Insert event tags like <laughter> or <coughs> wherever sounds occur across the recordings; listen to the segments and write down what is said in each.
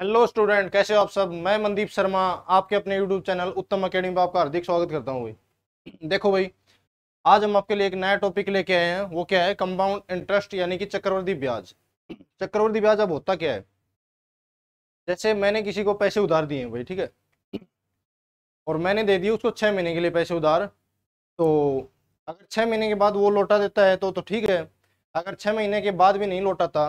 hello student कैसे हो आप सब मैं मनदीप शर्मा आपके अपने यूट्यूब चैनल उत्तम अकेडमी में आपका हार्दिक स्वागत करता हूँ भाई देखो भाई आज हम आपके लिए एक नया टॉपिक लेके आए हैं वो क्या है कंपाउंड इंटरेस्ट यानी कि चक्रवर्ती ब्याज चक्रवर्ती ब्याज अब होता क्या है जैसे मैंने किसी को पैसे उधार दिए भाई ठीक है और मैंने दे दिए उसको छः महीने के लिए पैसे उधार तो अगर छः महीने के बाद वो लौटा देता है तो तो ठीक है अगर छः महीने के बाद भी नहीं लौटाता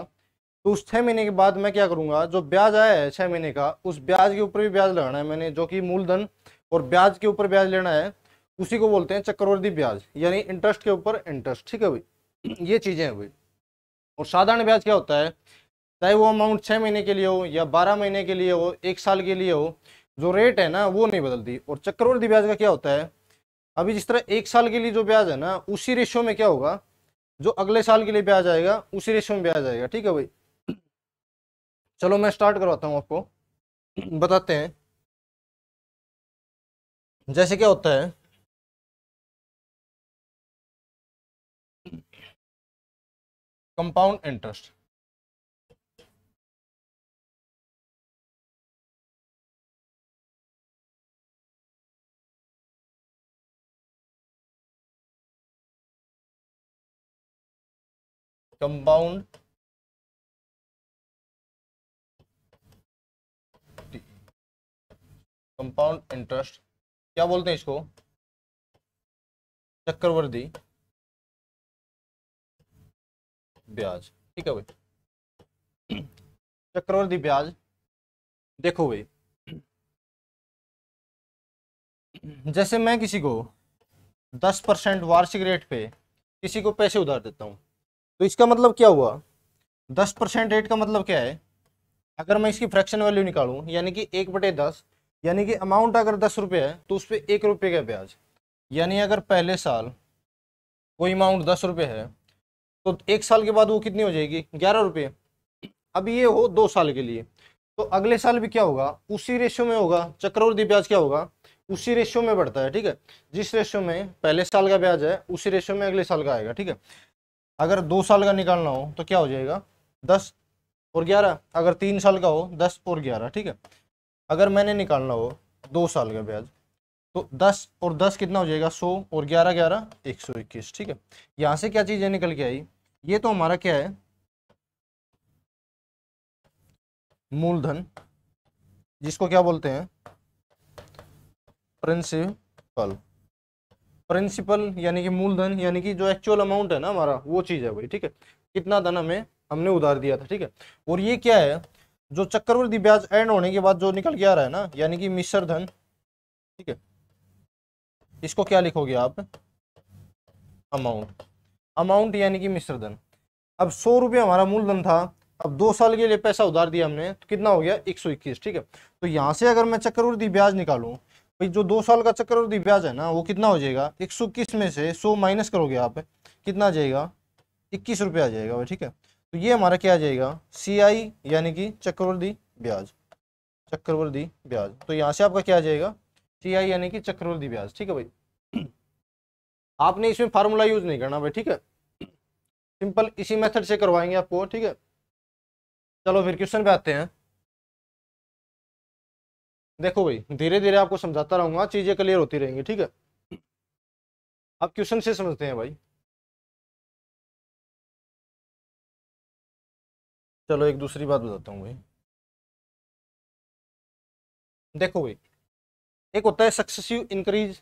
तो उस छः महीने के बाद मैं क्या करूँगा जो ब्याज आया है छः महीने का उस ब्याज के ऊपर भी ब्याज लगाना है मैंने जो कि मूलधन और ब्याज के ऊपर ब्याज लेना है उसी को बोलते हैं चक्रवर्ती ब्याज यानी इंटरेस्ट के ऊपर इंटरेस्ट ठीक है भाई <clears throat> ये चीज़ें हैं भाई और साधारण ब्याज क्या होता है चाहे वो अमाउंट छः महीने के लिए हो या बारह महीने के लिए हो एक साल के लिए हो जो रेट है ना वो नहीं बदलती और चक्रवर्ती ब्याज का क्या होता है अभी जिस तरह एक साल के लिए जो ब्याज है ना उसी रेशो में क्या होगा जो अगले साल के लिए ब्याज आएगा उसी रेशो में ब्याज आएगा ठीक है भाई चलो मैं स्टार्ट करवाता हूँ आपको बताते हैं जैसे क्या होता है compound interest compound compound interest क्या बोलते हैं इसको चक्रवर्ती ब्याज ठीक है भाई चक्रवर्ती ब्याज देखो भाई जैसे मैं किसी को दस परसेंट वार्षिक रेट पे किसी को पैसे उधार देता हूं तो इसका मतलब क्या हुआ दस परसेंट रेट का मतलब क्या है अगर मैं इसकी फ्रैक्शन वैल्यू निकालूं यानी कि एक बटे दस यानी कि अमाउंट अगर दस रुपये है तो उस पर एक रुपये का ब्याज यानी अगर पहले साल कोई अमाउंट दस रुपये है तो एक साल के बाद वो कितनी हो जाएगी ग्यारह रुपये अब ये हो दो साल के लिए तो अगले साल भी क्या होगा उसी रेशियो में होगा चक्रवर्ती ब्याज क्या होगा उसी रेशियो में बढ़ता है ठीक है जिस रेशियो में पहले साल का ब्याज है उसी रेशियो में अगले साल का आएगा ठीक है अगर दो साल का निकालना हो तो क्या हो जाएगा दस और ग्यारह अगर तीन साल का हो दस और ग्यारह ठीक है अगर मैंने निकालना हो दो साल का ब्याज तो दस और दस कितना हो जाएगा सौ और ग्यारह ग्यारह एक सौ इक्कीस ठीक है यहाँ से क्या चीज़ें निकल के आई ये तो हमारा क्या है मूलधन जिसको क्या बोलते हैं प्रिंसिपल प्रिंसिपल यानी कि मूलधन यानी कि जो एक्चुअल अमाउंट है ना हमारा वो चीज़ है भाई ठीक है कितना धन हमें हमने उधार दिया था ठीक है और ये क्या है जो चक्रवृद्धि ब्याज एंड होने के बाद जो निकल के आ रहा है ना यानी कि मिश्र धन ठीक है इसको क्या लिखोगे आप अमाउंट अमाउंट यानी कि मिश्र धन अब सौ रुपये हमारा मूलधन था अब दो साल के लिए पैसा उधार दिया हमने तो कितना हो गया एक सौ इक्कीस ठीक है तो यहाँ से अगर मैं चक्रवृद्धि ब्याज निकालूँ भाई जो दो साल का चक्रवृद्धि ब्याज है ना वो कितना हो जाएगा एक सौ इक्कीस में से सौ माइनस करोगे आप कितना आ जाएगा इक्कीस रुपये आ जाएगा भाई ठीक है तो ये हमारा क्या आ जाएगा सी आई यानी कि चक्रवर्ती ब्याज चक्रवर्ती ब्याज तो यहाँ से आपका क्या आ जाएगा सी आई यानी कि चक्रवर्ती ब्याज ठीक है भाई <clears throat> आपने इसमें फार्मूला यूज नहीं करना भाई ठीक है सिंपल इसी मेथड से करवाएंगे आपको ठीक है चलो फिर क्वेश्चन पे आते हैं देखो भाई धीरे धीरे आपको समझाता रहूंगा चीजें क्लियर होती रहेंगी ठीक है आप क्वेश्चन से समझते हैं भाई चलो एक दूसरी बात बताता हूँ भाई देखो भाई एक होता है सक्सेसिव इंक्रीज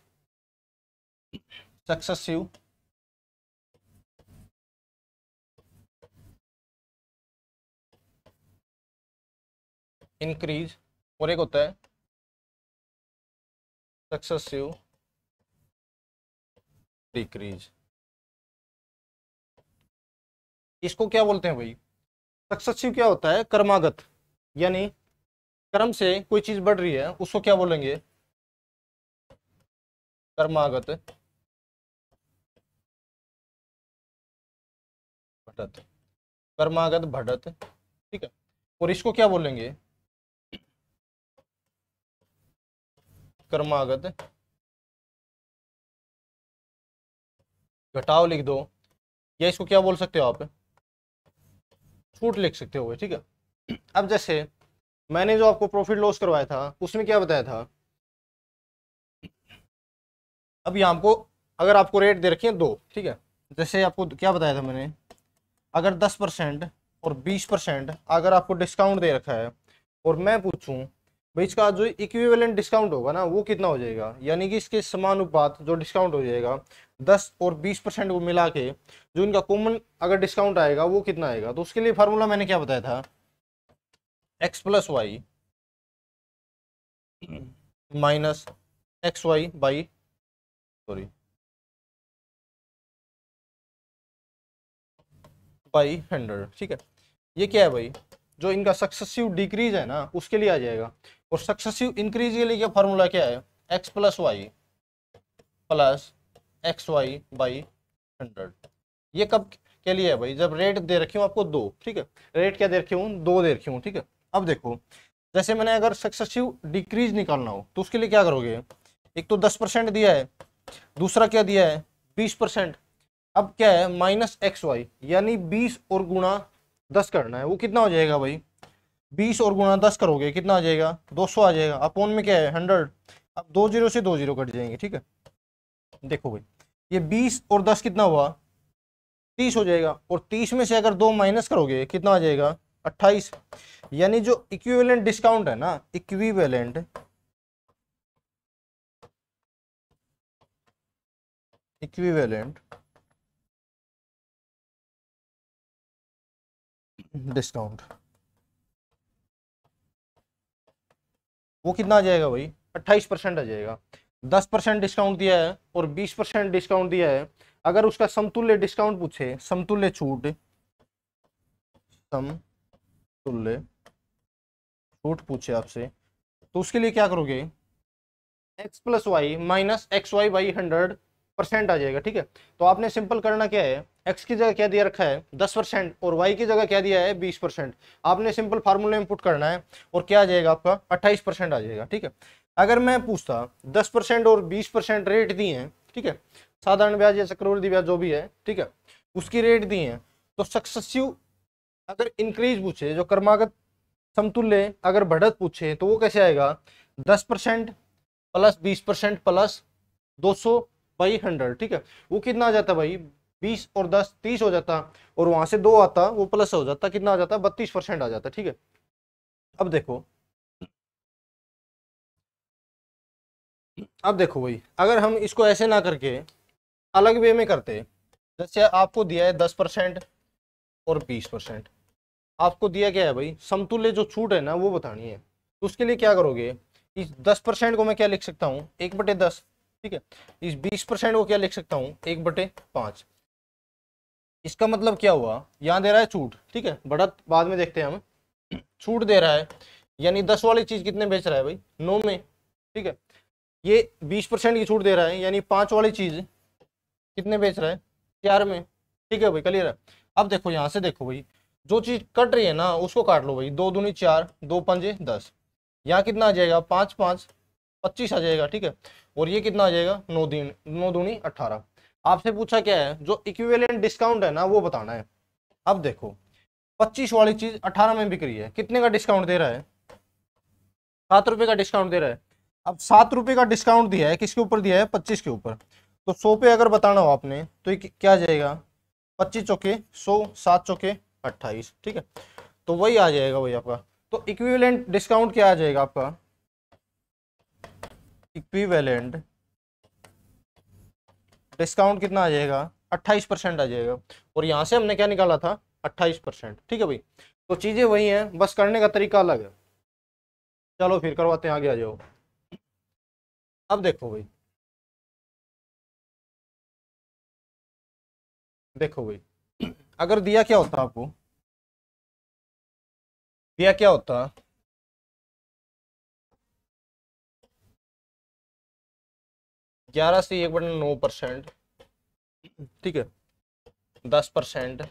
सक्सेसिव इंक्रीज और एक होता है सक्सेसिव डिक्रीज इसको क्या बोलते हैं भाई सक्सेसिव क्या होता है कर्मागत यानी कर्म से कोई चीज बढ़ रही है उसको क्या बोलेंगे कर्मागत भटत कर्मागत भटत ठीक है और इसको क्या बोलेंगे कर्मागत घटाव लिख दो या इसको क्या बोल सकते हो आप छूट लिख सकते हो ठीक है अब जैसे मैंने जो आपको प्रॉफिट लॉस करवाया था उसमें क्या बताया था अब यहाँ आपको अगर आपको रेट दे रखी है दो ठीक है जैसे आपको क्या बताया था मैंने अगर दस परसेंट और बीस परसेंट अगर आपको डिस्काउंट दे रखा है और मैं पूछूं भाई इसका जो इक्विवेलेंट डिस्काउंट होगा ना वो कितना हो जाएगा यानी कि इसके समानुपात जो डिस्काउंट हो जाएगा दस और बीस परसेंट को मिला के जो इनका कॉमन अगर डिस्काउंट आएगा वो कितना आएगा तो उसके लिए फार्मूला मैंने क्या बताया था X plus Y minus X Y by sorry by hundred ठीक है ये क्या है भाई जो इनका सक्सेसिव डिक्रीज है ना उसके लिए आ जाएगा और सक्सेसिव इंक्रीज के लिए क्या फार्मूला क्या है X plus Y plus X Y by hundred ये कब के लिए है भाई जब रेट दे रखी हूँ आपको दो ठीक है रेट क्या दे रखी हूँ दो दे रखी हूँ ठीक है अब देखो जैसे मैंने अगर सक्सेसिव डिक्रीज निकालना हो तो उसके लिए क्या करोगे एक तो दस परसेंट दिया है दूसरा क्या दिया है बीस परसेंट अब क्या है माइनस एक्स वाई यानी बीस और गुणा दस करना है वो कितना हो जाएगा भाई बीस और गुणा दस करोगे कितना आ जाएगा दो सौ आ जाएगा अपोन में क्या है हंड्रेड अब दो जीरो से दो जीरो कट जाएंगे ठीक है देखो भाई ये बीस और दस कितना हुआ तीस हो जाएगा और तीस में से अगर दो माइनस करोगे कितना आ जाएगा अट्ठाईस यानी जो इक्विवेलेंट डिस्काउंट है ना इक्विवेलेंट इक्विवेलेंट डिस्काउंट वो कितना आ जाएगा भाई अट्ठाईस परसेंट आ जाएगा दस परसेंट डिस्काउंट दिया है और बीस परसेंट डिस्काउंट दिया है अगर उसका समतुल्य डिस्काउंट पूछे समतुल्य छूट समतुल्य छूट पूछे आपसे तो उसके लिए क्या करोगे X plus Y minus X Y by hundred percent आ जाएगा ठीक है तो आपने सिंपल करना क्या है एक्स की जगह क्या दिया रखा है दस परसेंट और वाई की जगह क्या दिया है बीस परसेंट आपने सिंपल फार्मूले में पुट करना है और क्या आ जाएगा आपका अट्ठाईस परसेंट आ जाएगा ठीक है अगर मैं पूछता दस परसेंट और बीस परसेंट रेट दिए हैं ठीक है साधारण ब्याज या चक्रवर्ती ब्याज जो भी है ठीक है उसकी रेट दी है तो सक्सेसिव अगर इंक्रीज पूछे जो कर्मागत समतुल्य अगर बढ़त पूछे तो वो कैसे आएगा दस परसेंट प्लस बीस परसेंट प्लस दो सौ बाई हंड्रेड ठीक है वो कितना आ जाता भाई बीस और दस तीस हो जाता और वहां से दो आता वो प्लस हो जाता कितना आ जाता बत्तीस परसेंट आ जाता ठीक है अब देखो अब देखो भाई अगर हम इसको ऐसे ना करके अलग वे में करते जैसे आपको दिया है दस परसेंट और बीस परसेंट आपको दिया क्या है भाई समतुल्य जो छूट है ना वो बतानी है तो उसके लिए क्या करोगे इस दस परसेंट को मैं क्या लिख सकता हूँ एक बटे दस ठीक है इस बीस परसेंट को क्या लिख सकता हूँ एक बटे पाँच इसका मतलब क्या हुआ यहाँ दे रहा है छूट ठीक है बढ़त बाद में देखते हैं हम छूट दे रहा है यानी दस वाली चीज़ कितने बेच रहा है भाई नौ में ठीक है ये बीस परसेंट की छूट दे रहा है यानी पाँच वाली चीज़ कितने बेच रहा है चार में ठीक है भाई क्लियर है अब देखो यहाँ से देखो भाई जो चीज़ कट रही है ना उसको काट लो भाई दो दूनी चार दो पंजे दस यहाँ कितना आ जाएगा पाँच पाँच पच्चीस आ जाएगा ठीक है और ये कितना आ जाएगा नौ दिन नौ दूनी अट्ठारह आपसे पूछा क्या है जो इक्विवेलेंट डिस्काउंट है ना वो बताना है अब देखो पच्चीस वाली चीज़ अठारह में बिक रही है कितने का डिस्काउंट दे रहा है सात रुपये का डिस्काउंट दे रहा है अब सात रुपए का डिस्काउंट दिया है किसके ऊपर दिया है पच्चीस के ऊपर तो सौ पे अगर बताना हो आपने तो क्या जाएगा पच्चीस चौके सौ सात चौके अट्ठाईस ठीक है तो वही आ जाएगा वही आपका तो इक्विवेलेंट डिस्काउंट क्या आ जाएगा आपका इक्विवेलेंट डिस्काउंट कितना आ जाएगा अट्ठाईस परसेंट आ जाएगा और यहाँ से हमने क्या निकाला था अट्ठाईस परसेंट ठीक है भाई तो चीज़ें वही हैं बस करने का तरीका अलग है चलो फिर करवाते हैं आगे आ जाओ अब देखो भाई देखो भाई अगर दिया क्या होता आपको दिया क्या होता ग्यारह से एक बटन नौ परसेंट ठीक है दस परसेंट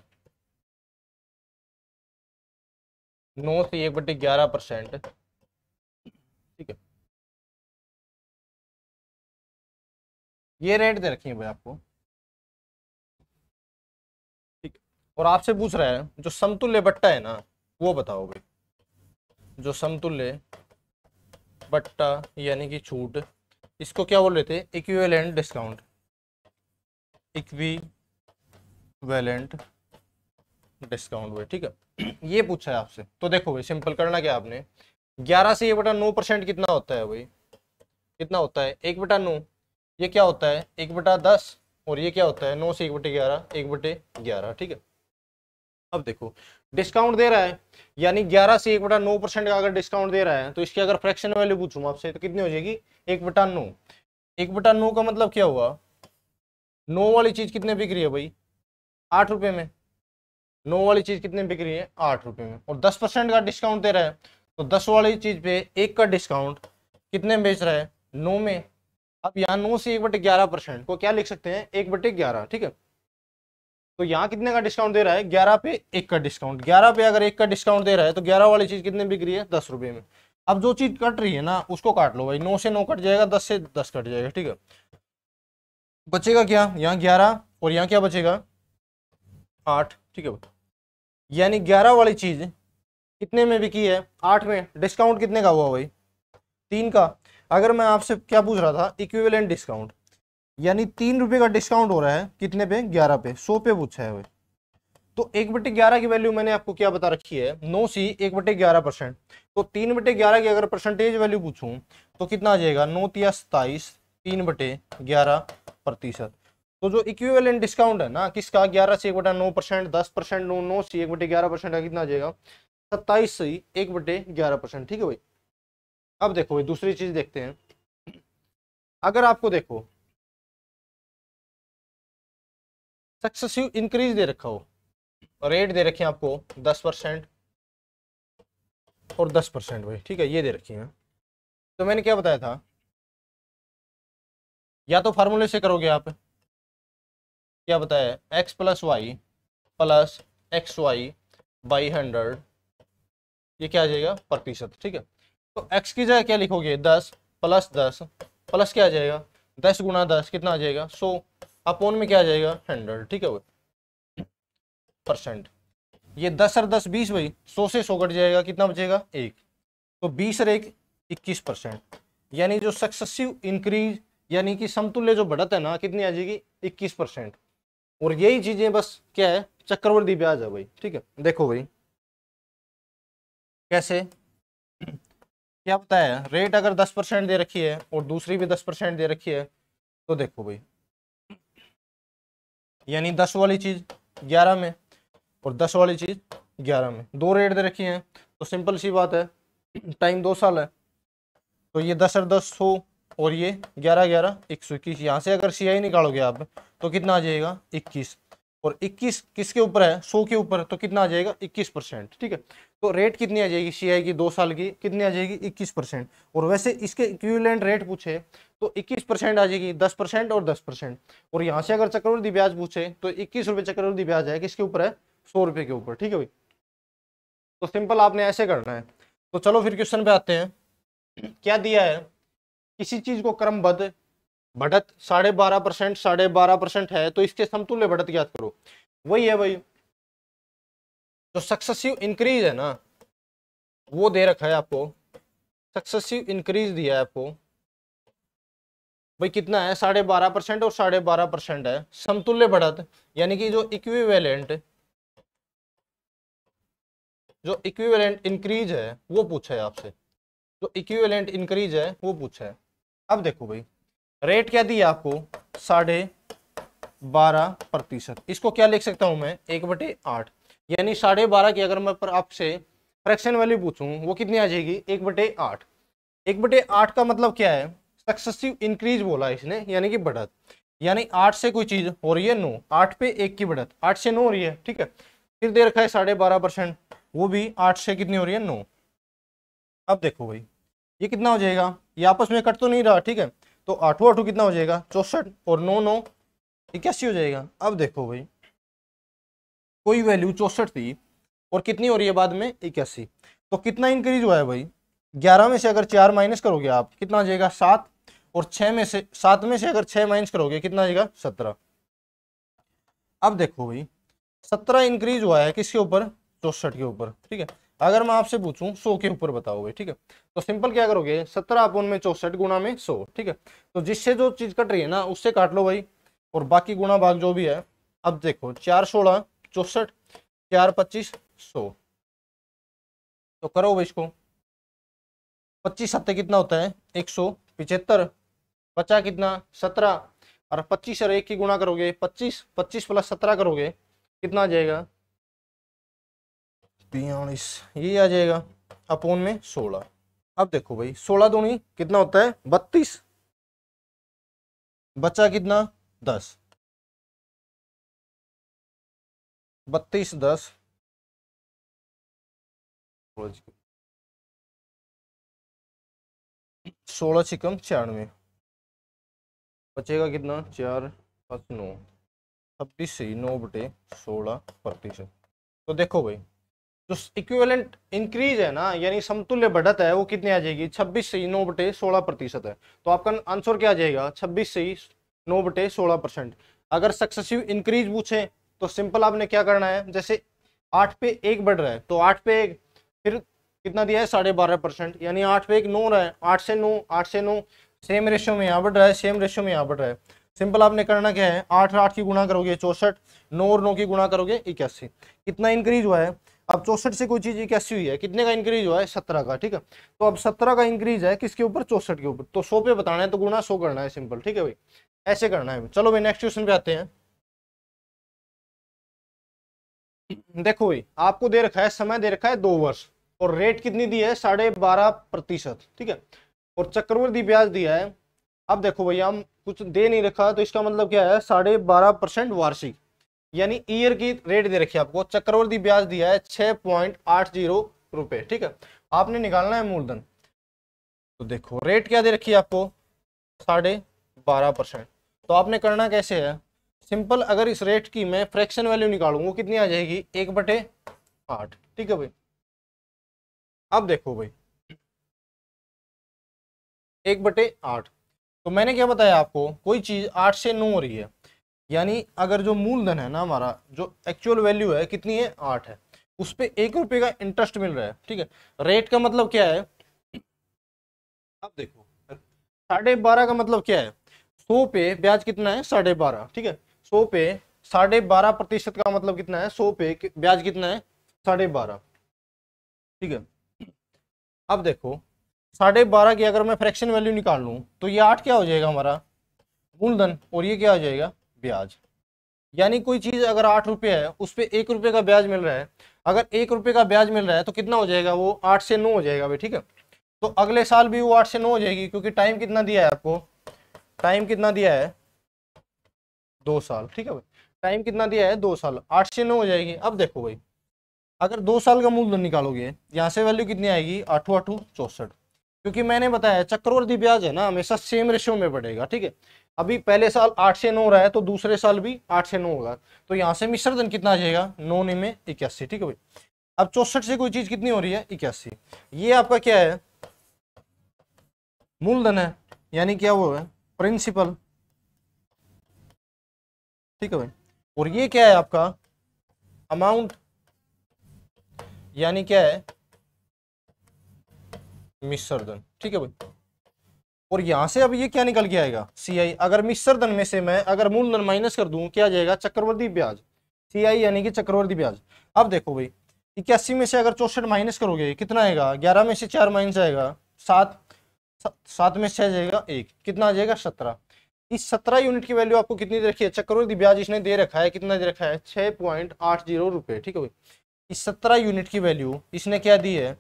नौ से एक बटे ग्यारह परसेंट ये रेट दे रखी है भाई आपको ठीक और आपसे पूछ रहा है जो समतुल्य बट्टा है ना वो बताओ भाई जो समतुल्य बट्टा यानी कि छूट इसको क्या बोल रहे थे equivalent discount equivalent discount भाई ठीक है <clears throat> ये पूछा है आपसे तो देखो भाई सिंपल करना क्या आपने ग्यारह से ये बटा नौ परसेंट कितना होता है भाई कितना होता है एक बटा नौ ये क्या होता है एक बटा दस और ये क्या होता है नौ से एक बटे ग्यारह एक बटे ग्यारह ठीक है अब देखो डिस्काउंट दे रहा है यानी ग्यारह से एक बटा नौ परसेंट का अगर डिस्काउंट दे रहा है तो इसकी अगर फ्रैक्शन वैल्यू पूछू आपसे तो कितनी हो जाएगी एक बटा नौ एक बटा नौ का मतलब क्या हुआ नौ वाली चीज कितने बिक रही है भाई आठ रुपये में नौ वाली चीज कितने बिक रही है आठ रुपये में और दस परसेंट का डिस्काउंट दे रहा है तो दस वाली चीज पे एक का डिस्काउंट कितने में बेच रहा है नौ में अब यहाँ नौ से एक बटे ग्यारह परसेंट को क्या लिख सकते हैं एक बटे ग्यारह ठीक है तो यहाँ कितने का डिस्काउंट दे रहा है ग्यारह पे एक का डिस्काउंट ग्यारह पे अगर एक का डिस्काउंट दे रहा है तो ग्यारह वाली चीज कितने बिक रही है दस रुपए में अब जो चीज कट रही है ना उसको काट लो भाई नौ से नौ कट जाएगा दस से दस कट जाएगा ठीक है बचेगा क्या यहाँ ग्यारह और यहाँ क्या बचेगा आठ ठीक है यानी ग्यारह वाली चीज कितने में बिकी है आठ में डिस्काउंट कितने का हुआ भाई तीन का अगर मैं आपसे क्या पूछ रहा था इक्विवेलेंट डिस्काउंट यानी तीन रुपए का डिस्काउंट हो रहा है कितने पे ग्यारह पे सौ पे पूछा है वो तो एक बटे ग्यारह की वैल्यू मैंने आपको क्या बता रखी है नो सी एक बटे ग्यारह परसेंट तो तीन बटे ग्यारह की अगर परसेंटेज वैल्यू पूछूं तो कितना आ जाएगा नौ तिया सताइस तीन बटे ग्यारह प्रतिशत तो जो इक्विवेलेंट डिस्काउंट है ना किसका ग्यारह से एक बटा नौ परसेंट दस परसेंट नौ नौ सी एक बटे ग्यारह परसेंट का कितना आ जाएगा सत्ताईस से एक बटे ग्यारह परसेंट ठीक है भाई अब देखो भाई दूसरी चीज देखते हैं अगर आपको देखो सक्सेसिव इंक्रीज दे रखा हो रेट दे रखे हैं आपको दस परसेंट और दस परसेंट भाई ठीक है ये दे रखी हैं तो मैंने क्या बताया था या तो फार्मूले से करोगे आप क्या बताया X plus Y plus X Y by hundred ये क्या आ जाएगा प्रतिशत ठीक है तो एक्स की जगह क्या लिखोगे दस प्लस दस प्लस क्या आ जाएगा दस गुना दस कितना आ जाएगा सो अपोन में क्या आ जाएगा हंड्रेड ठीक है भाई परसेंट ये दस और दस बीस भाई सौ से सौ कट जाएगा कितना बचेगा एक तो बीस और एक इक्कीस परसेंट यानी जो सक्सेसिव इंक्रीज यानी कि समतुल्य जो बढ़त है ना कितनी आ जाएगी इक्कीस परसेंट और यही चीजें बस क्या है चक्रवर्ती ब्याज है भाई ठीक है देखो भाई कैसे क्या पता है रेट अगर दस परसेंट दे रखी है और दूसरी भी दस परसेंट दे रखी है तो देखो भाई यानी दस वाली चीज़ ग्यारह में और दस वाली चीज़ ग्यारह में दो रेट दे रखी हैं तो सिंपल सी बात है टाइम दो साल है तो ये दस और दस सौ और ये ग्यारह ग्यारह एक सौ इक्कीस यहाँ से अगर सी निकालोगे आप तो कितना आ जाएगा इक्कीस और 21 किसके ऊपर है 100 के ऊपर है तो कितना आ जाएगा 21 परसेंट ठीक है तो रेट कितनी आ जाएगी सी की दो साल की कितनी आ जाएगी 21 परसेंट और वैसे इसके इक्विवेलेंट रेट पूछे तो 21 परसेंट आ जाएगी 10 परसेंट और 10 परसेंट और यहाँ से अगर चक्रवृद्धि ब्याज पूछे तो इक्कीस रुपये चक्रवृद्धि ब्याज है किसके ऊपर है सौ रुपये के ऊपर ठीक है भाई तो सिंपल आपने ऐसे करना है तो चलो फिर क्वेश्चन पे आते हैं क्या दिया है किसी चीज को क्रमबद्ध बढ़त साढ़े बारह परसेंट साढ़े बारह परसेंट है तो इसके समतुल्य बढ़त याद करो वही है भाई जो सक्सेसिव इंक्रीज है ना वो दे रखा है आपको सक्सेसिव इंक्रीज दिया है आपको भाई कितना है साढ़े बारह परसेंट और साढ़े बारह परसेंट है समतुल्य बढ़त यानी कि जो इक्विवेलेंट जो इक्विवेलेंट इंक्रीज है वो पूछा है आपसे जो इक्विवेलेंट इंक्रीज है वो पूछा है अब देखो भाई रेट क्या दिया आपको साढ़े बारह प्रतिशत इसको क्या लिख सकता हूं मैं एक बटे आठ यानी साढ़े बारह की अगर मैं पर आपसे फ्रैक्शन वैल्यू पूछूं वो कितनी आ जाएगी एक बटे आठ एक बटे आठ का मतलब क्या है सक्सेसिव इंक्रीज बोला इसने यानी कि बढ़त यानी आठ से कोई चीज हो रही है नौ आठ पे एक की बढ़त आठ से नौ हो रही है ठीक है फिर दे रखा है साढ़े बारह परसेंट वो भी आठ से कितनी हो रही है नौ अब देखो भाई ये कितना हो जाएगा ये आपस में कट तो नहीं रहा ठीक है तो आठों आठों कितना हो जाएगा चौसठ और नौ नौ इक्यासी हो जाएगा अब देखो भाई कोई वैल्यू चौसठ थी और कितनी हो रही है बाद में इक्यासी तो कितना इंक्रीज हुआ है भाई ग्यारह में से अगर चार माइनस करोगे आप कितना आ जाएगा सात और छः में से सात में से अगर छः माइनस करोगे कितना जाएगा सत्रह अब देखो भाई सत्रह इंक्रीज हुआ है किसके ऊपर चौसठ के ऊपर ठीक है अगर मैं आपसे पूछूं सौ के ऊपर बताओगे ठीक है तो सिंपल क्या करोगे सत्रह अपन में चौसठ गुणा में सौ ठीक है तो जिससे जो चीज कट रही है ना उससे काट लो भाई और बाकी गुणा भाग जो भी है अब देखो चार सोलह चौसठ चार पच्चीस सौ तो करो भाई इसको पच्चीस सत्तर कितना होता है एक सौ पिचहत्तर बचा कितना सत्रह और पच्चीस और एक की गुणा करोगे पच्चीस पच्चीस प्लस सत्रह करोगे कितना आ जाएगा बयालीस ये आ जाएगा अपोन में सोलह अब देखो भाई सोलह दूनी कितना होता है बत्तीस बच्चा कितना दस बत्तीस दस सोलह छिकम छियानवे बचेगा कितना चार पाँच नौ छब्बीस सही नौ बटे सोलह प्रतिशत तो देखो भाई जो इक्विवेलेंट इंक्रीज है ना यानी समतुल्य बढ़त है वो कितनी आ जाएगी छब्बीस से नौ बटे सोलह प्रतिशत है तो आपका आंसर क्या आ जाएगा छब्बीस से नौ बटे सोलह परसेंट अगर सक्सेसिव इंक्रीज पूछें तो सिंपल आपने क्या करना है जैसे आठ पे एक बढ़ रहा है तो आठ पे एक फिर कितना दिया है साढ़े बारह परसेंट यानी आठ पे एक नौ रहा है आठ से नौ आठ से नौ सेम रेशियो में यहाँ बढ़ रहा है सेम रेशियो में यहाँ बढ़ रहा है सिंपल आपने करना क्या है आठ आठ की गुणा करोगे चौसठ नौ और नौ की गुणा करोगे इक्यासी कितना इंक्रीज हुआ है अब चौसठ से कोई चीज़ कैसी हुई है कितने का इंक्रीज हुआ है सत्रह का ठीक है तो अब सत्रह का इंक्रीज है किसके ऊपर चौसठ के ऊपर तो सौ पे बताना है तो गुणा सौ करना है सिंपल ठीक है भाई ऐसे करना है चलो भाई नेक्स्ट क्वेश्चन पे आते हैं देखो भाई आपको दे रखा है समय दे रखा है दो वर्ष और रेट कितनी दी है साढ़े बारह प्रतिशत ठीक है और चक्रवर्ती ब्याज दिया है अब देखो भैया हम कुछ दे नहीं रखा तो इसका मतलब क्या है साढ़े बारह परसेंट वार्षिक यानी ईयर की रेट दे रखी है आपको चक्रवर्ती ब्याज दिया है छह पॉइंट आठ जीरो रुपए ठीक है आपने निकालना है मूलधन तो देखो रेट क्या दे रखी है आपको साढ़े बारह परसेंट तो आपने करना कैसे है सिंपल अगर इस रेट की मैं फ्रैक्शन वैल्यू निकालूंगा कितनी आ जाएगी एक बटे आठ ठीक है भाई अब देखो भाई एक बटे आठ तो मैंने क्या बताया आपको कोई चीज़ आठ से नौ हो रही है यानी अगर जो मूलधन है ना हमारा जो एक्चुअल वैल्यू है कितनी है आठ है उस पर एक रुपये का इंटरेस्ट मिल रहा है ठीक है रेट का मतलब क्या है अब देखो साढ़े बारह का मतलब क्या है सौ पे ब्याज कितना है साढ़े बारह ठीक है सौ पे साढ़े बारह प्रतिशत का मतलब कितना है सौ पे ब्याज कितना है साढ़े बारह ठीक है अब देखो साढ़े बारह की अगर मैं फ्रैक्शन वैल्यू निकाल लूँ तो ये आठ क्या हो जाएगा हमारा मूलधन और ये क्या हो जाएगा ब्याज यानी कोई चीज़ अगर आठ रुपये है उस पर एक रुपये का ब्याज मिल रहा है अगर एक रुपये का ब्याज मिल रहा है तो कितना हो जाएगा वो आठ से नौ हो जाएगा भाई ठीक है तो अगले साल भी वो आठ से नौ हो जाएगी क्योंकि टाइम कितना दिया है आपको टाइम कितना दिया है दो साल ठीक है भाई टाइम कितना दिया है दो साल आठ से नौ हो जाएगी अब देखो भाई अगर दो साल का मूलधन निकालोगे यहाँ से वैल्यू कितनी आएगी आठों आठों चौसठ क्योंकि मैंने बताया चक्रवर्ती ब्याज है ना हमेशा सेम रेशियो में बढ़ेगा ठीक है अभी पहले साल आठ से नौ रहा है तो दूसरे साल भी आठ से नौ होगा तो यहाँ से मिश्रधन कितना आ जाएगा नौ ने में इक्यासी ठीक है भाई अब चौसठ से कोई चीज कितनी हो रही है इक्यासी ये आपका क्या है मूलधन है यानी क्या वो है प्रिंसिपल ठीक है भाई और ये क्या है आपका अमाउंट यानी क्या है मिश्रधन ठीक है भाई और यहाँ से अब ये क्या निकल के आएगा सी आई अगर मिश्रधन में से मैं अगर मूलधन माइनस कर दूं क्या जाएगा चक्रवर्ती ब्याज सी आई यानी कि चक्रवर्ती ब्याज अब देखो भाई इक्यासी में से अगर चौसठ माइनस करोगे कितना आएगा ग्यारह में से चार माइनस आएगा सात सात में छह जाएगा एक कितना आ जाएगा सत्रह इस सत्रह यूनिट की वैल्यू आपको कितनी दे रखी है चक्रवर्ती ब्याज इसने दे रखा है कितना दे रखा है छह पॉइंट आठ जीरो रुपए ठीक है भाई इस सत्रह यूनिट की वैल्यू इसने क्या दी है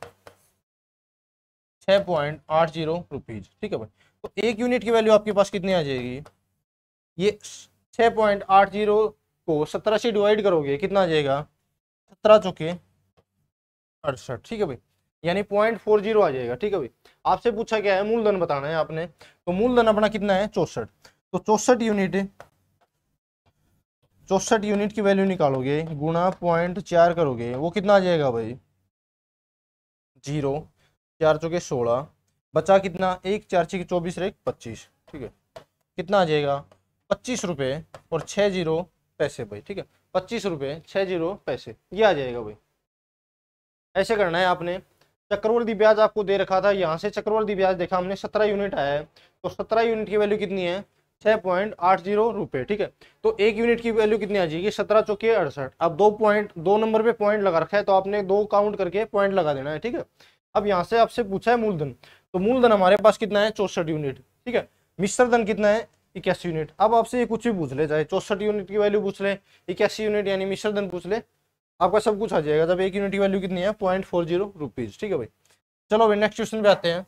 पॉइंट आठ जीरो रुपीज़ ठीक है भाई तो एक यूनिट की वैल्यू आपके पास कितनी आ जाएगी ये छः पॉइंट आठ जीरो को सत्रह से डिवाइड करोगे कितना आ जाएगा सत्रह चौके अड़सठ ठीक है भाई यानी पॉइंट फोर जीरो आ जाएगा ठीक है भाई आपसे पूछा क्या है मूलधन बताना है आपने तो मूलधन अपना कितना है चौसठ तो चौसठ यूनिट चौसठ यूनिट की वैल्यू निकालोगे गुणा पॉइंट चार करोगे वो कितना आ जाएगा भाई जीरो चार चौके सोलह बचा कितना एक चार छः चौबीस एक पच्चीस ठीक है कितना आ जाएगा पच्चीस रुपये और छः जीरो पैसे भाई ठीक है पच्चीस रुपये छः जीरो पैसे ये आ जाएगा भाई ऐसे करना है आपने चक्रवर्ती ब्याज आपको दे रखा था यहाँ से चक्रवर्ती ब्याज देखा हमने सत्रह यूनिट आया है तो सत्रह यूनिट की वैल्यू कितनी है छः पॉइंट आठ जीरो रुपये ठीक है तो एक यूनिट की वैल्यू कितनी आ जाएगी सत्रह चौके अड़सठ अब दो पॉइंट दो नंबर पे पॉइंट लगा रखा है तो आपने दो काउंट करके पॉइंट लगा देना है ठीक है अब यहाँ से आपसे पूछा है मूलधन तो मूलधन हमारे पास कितना है चौसठ यूनिट ठीक है मिश्र धन कितना है इक्यासी यूनिट अब आपसे ये कुछ भी पूछ ले चाहे चौसठ यूनिट की वैल्यू पूछ ले इक्यासी यूनिट यानी मिश्र धन पूछ ले आपका सब कुछ आ जाएगा जब एक यूनिट की वैल्यू कितनी है पॉइंट फोर जीरो रुपीज ठीक है भाई चलो भाई नेक्स्ट क्वेश्चन पे आते हैं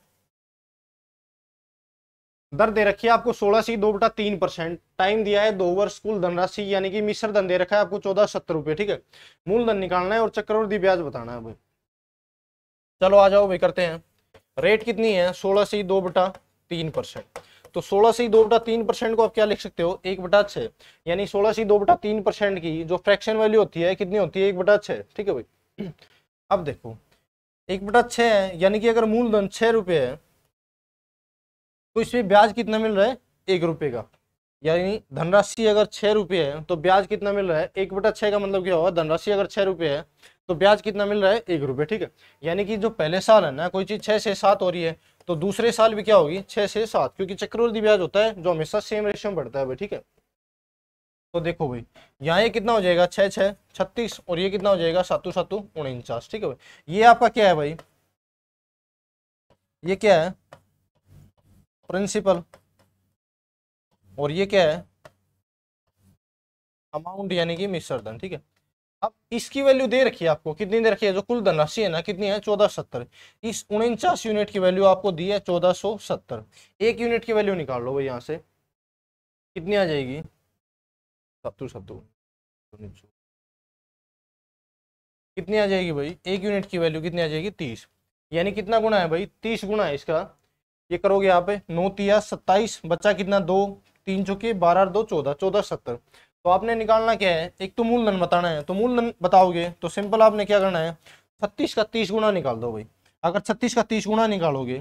दर दे रखी है आपको सोलह सी दो बटा तीन परसेंट टाइम दिया है दो वर्ष कुल धनराशि यानी कि मिश्र धन दे रखा है आपको चौदह सत्तर रुपये ठीक है मूलधन निकालना है और चक्रवर्ती ब्याज बताना है भाई चलो आ जाओ भाई करते हैं रेट कितनी है सोलह से दो बटा तीन परसेंट तो सोलह से दो बटा तीन परसेंट को आप क्या लिख सकते हो एक बटा छः यानी सोलह से दो बटा तीन परसेंट की जो फ्रैक्शन वैल्यू होती है कितनी होती है एक बटा छः ठीक है भाई अब देखो एक बटा छ है यानी कि अगर मूलधन छ रुपये है तो इसमें ब्याज कितना मिल रहा है एक रुपये का यानी धनराशि अगर छह रुपये है तो ब्याज कितना मिल रहा है एक बटा छ का मतलब क्या होगा धनराशि अगर छह रुपये है तो ब्याज कितना मिल रहा है एक रुपये ठीक है यानी कि जो पहले साल है ना कोई चीज़ छः से सात हो रही है तो दूसरे साल भी क्या होगी छः से सात क्योंकि चक्रवृद्धि ब्याज होता है जो हमेशा सेम रेशियो में बढ़ता है भाई ठीक है तो देखो भाई यहाँ ये कितना हो जाएगा छः छः छत्तीस और ये कितना हो जाएगा सातू सातू उनचास ठीक है भाई ये आपका क्या है भाई ये क्या है प्रिंसिपल और ये क्या है अमाउंट यानी कि मिश्रधन ठीक है अब इसकी वैल्यू दे रखी है आपको कितनी दे रखी है जो कुल धनराशि है ना कितनी है चौदह सत्तर इस उनचास यूनिट की वैल्यू आपको दी है चौदह सौ सत्तर एक यूनिट की वैल्यू निकाल लो भाई यहाँ से कितनी आ जाएगी सत्तू सत्तू कितनी आ जाएगी भाई एक यूनिट की वैल्यू कितनी आ जाएगी तीस यानी कितना गुना है भाई तीस गुना है इसका ये करोगे यहाँ पे नौ तिया सत्ताईस बच्चा कितना दो तीन चौके बारह दो चौदह चौदह सत्तर तो आपने निकालना क्या है एक तो मूलधन बताना है तो मूलधन बताओगे तो सिंपल आपने क्या करना है छत्तीस का तीस गुना निकाल दो भाई अगर छत्तीस का तीस गुना निकालोगे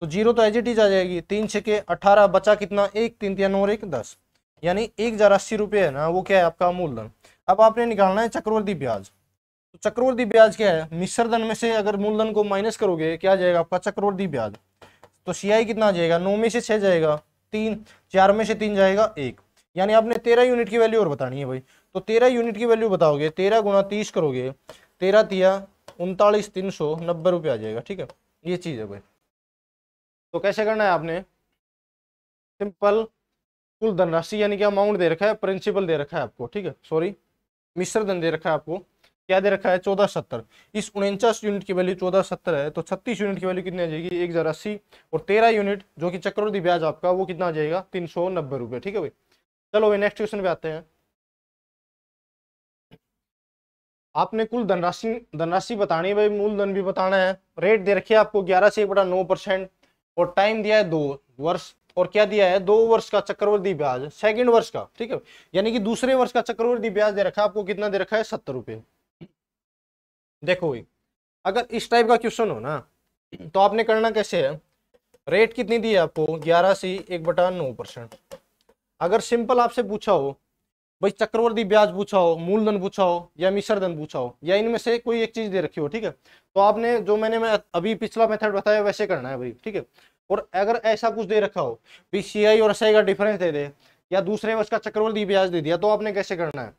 तो जीरो तो एज इट इज आ जाएगी तीन छः के अठारह बचा कितना एक तीन तीन और एक दस यानी एक हजार अस्सी रुपये है ना वो क्या है आपका मूलधन अब आपने निकालना है चक्रवर्ती ब्याज तो चक्रवर्ती ब्याज क्या है मिश्रधन में से अगर मूलधन को माइनस करोगे क्या जाएगा आपका चक्रवर्ती ब्याज तो सियाई कितना आ जाएगा नौ में से छः जाएगा तीन चार में से तीन जाएगा एक यानी आपने तेरह यूनिट की वैल्यू और बतानी है भाई तो तेरह यूनिट की वैल्यू बताओगे तेरह गुना तीस करोगे तेरह तिया उनतालीस तीन सौ नब्बे रुपये आ जाएगा ठीक है ये चीज़ है भाई तो कैसे करना है आपने सिंपल कुल धनराशि यानी कि अमाउंट दे रखा है प्रिंसिपल दे रखा है आपको ठीक है सॉरी मिश्र धन दे रखा है आपको क्या दे रखा है चौदह सत्तर इस उनचास यूनिट की वैल्यू चौदह सत्तर है तो छत्तीस यूनिट की वैल्यू कितनी आ जाएगी एक हजार अस्सी और तेरह यूनिट जो कि चक्रवर्ती ब्याज आपका वो कितना आ जाएगा तीन सौ नब्बे रुपये ठीक है भाई चलो वे नेक्स्ट क्वेश्चन पे आते हैं आपने कुल धनराशि धनराशि बतानी है भाई मूलधन भी बताना है रेट दे है आपको ग्यारह से एक बटा नौ परसेंट और टाइम दिया है दो वर्ष और क्या दिया है दो वर्ष का चक्रवर्ती ब्याज सेकंड वर्ष का ठीक है यानी कि दूसरे वर्ष का चक्रवर्ती ब्याज दे रखा है आपको कितना दे रखा है सत्तर रुपये देखो भाई अगर इस टाइप का क्वेश्चन हो ना तो आपने करना कैसे है रेट कितनी दी है आपको ग्यारह से एक बटा नौ परसेंट अगर सिंपल आपसे पूछा हो भाई चक्रवर्ती ब्याज पूछा हो मूलधन पूछा हो या मिश्रधन पूछा हो या इनमें से कोई एक चीज दे रखी हो ठीक है तो आपने जो मैंने मैं अभी पिछला मेथड बताया वैसे करना है भाई ठीक है और अगर ऐसा कुछ दे रखा हो भी सी आई और एस आई का डिफरेंस दे दे या दूसरे वर्ष का चक्रवर्ती ब्याज दे दिया तो आपने कैसे करना है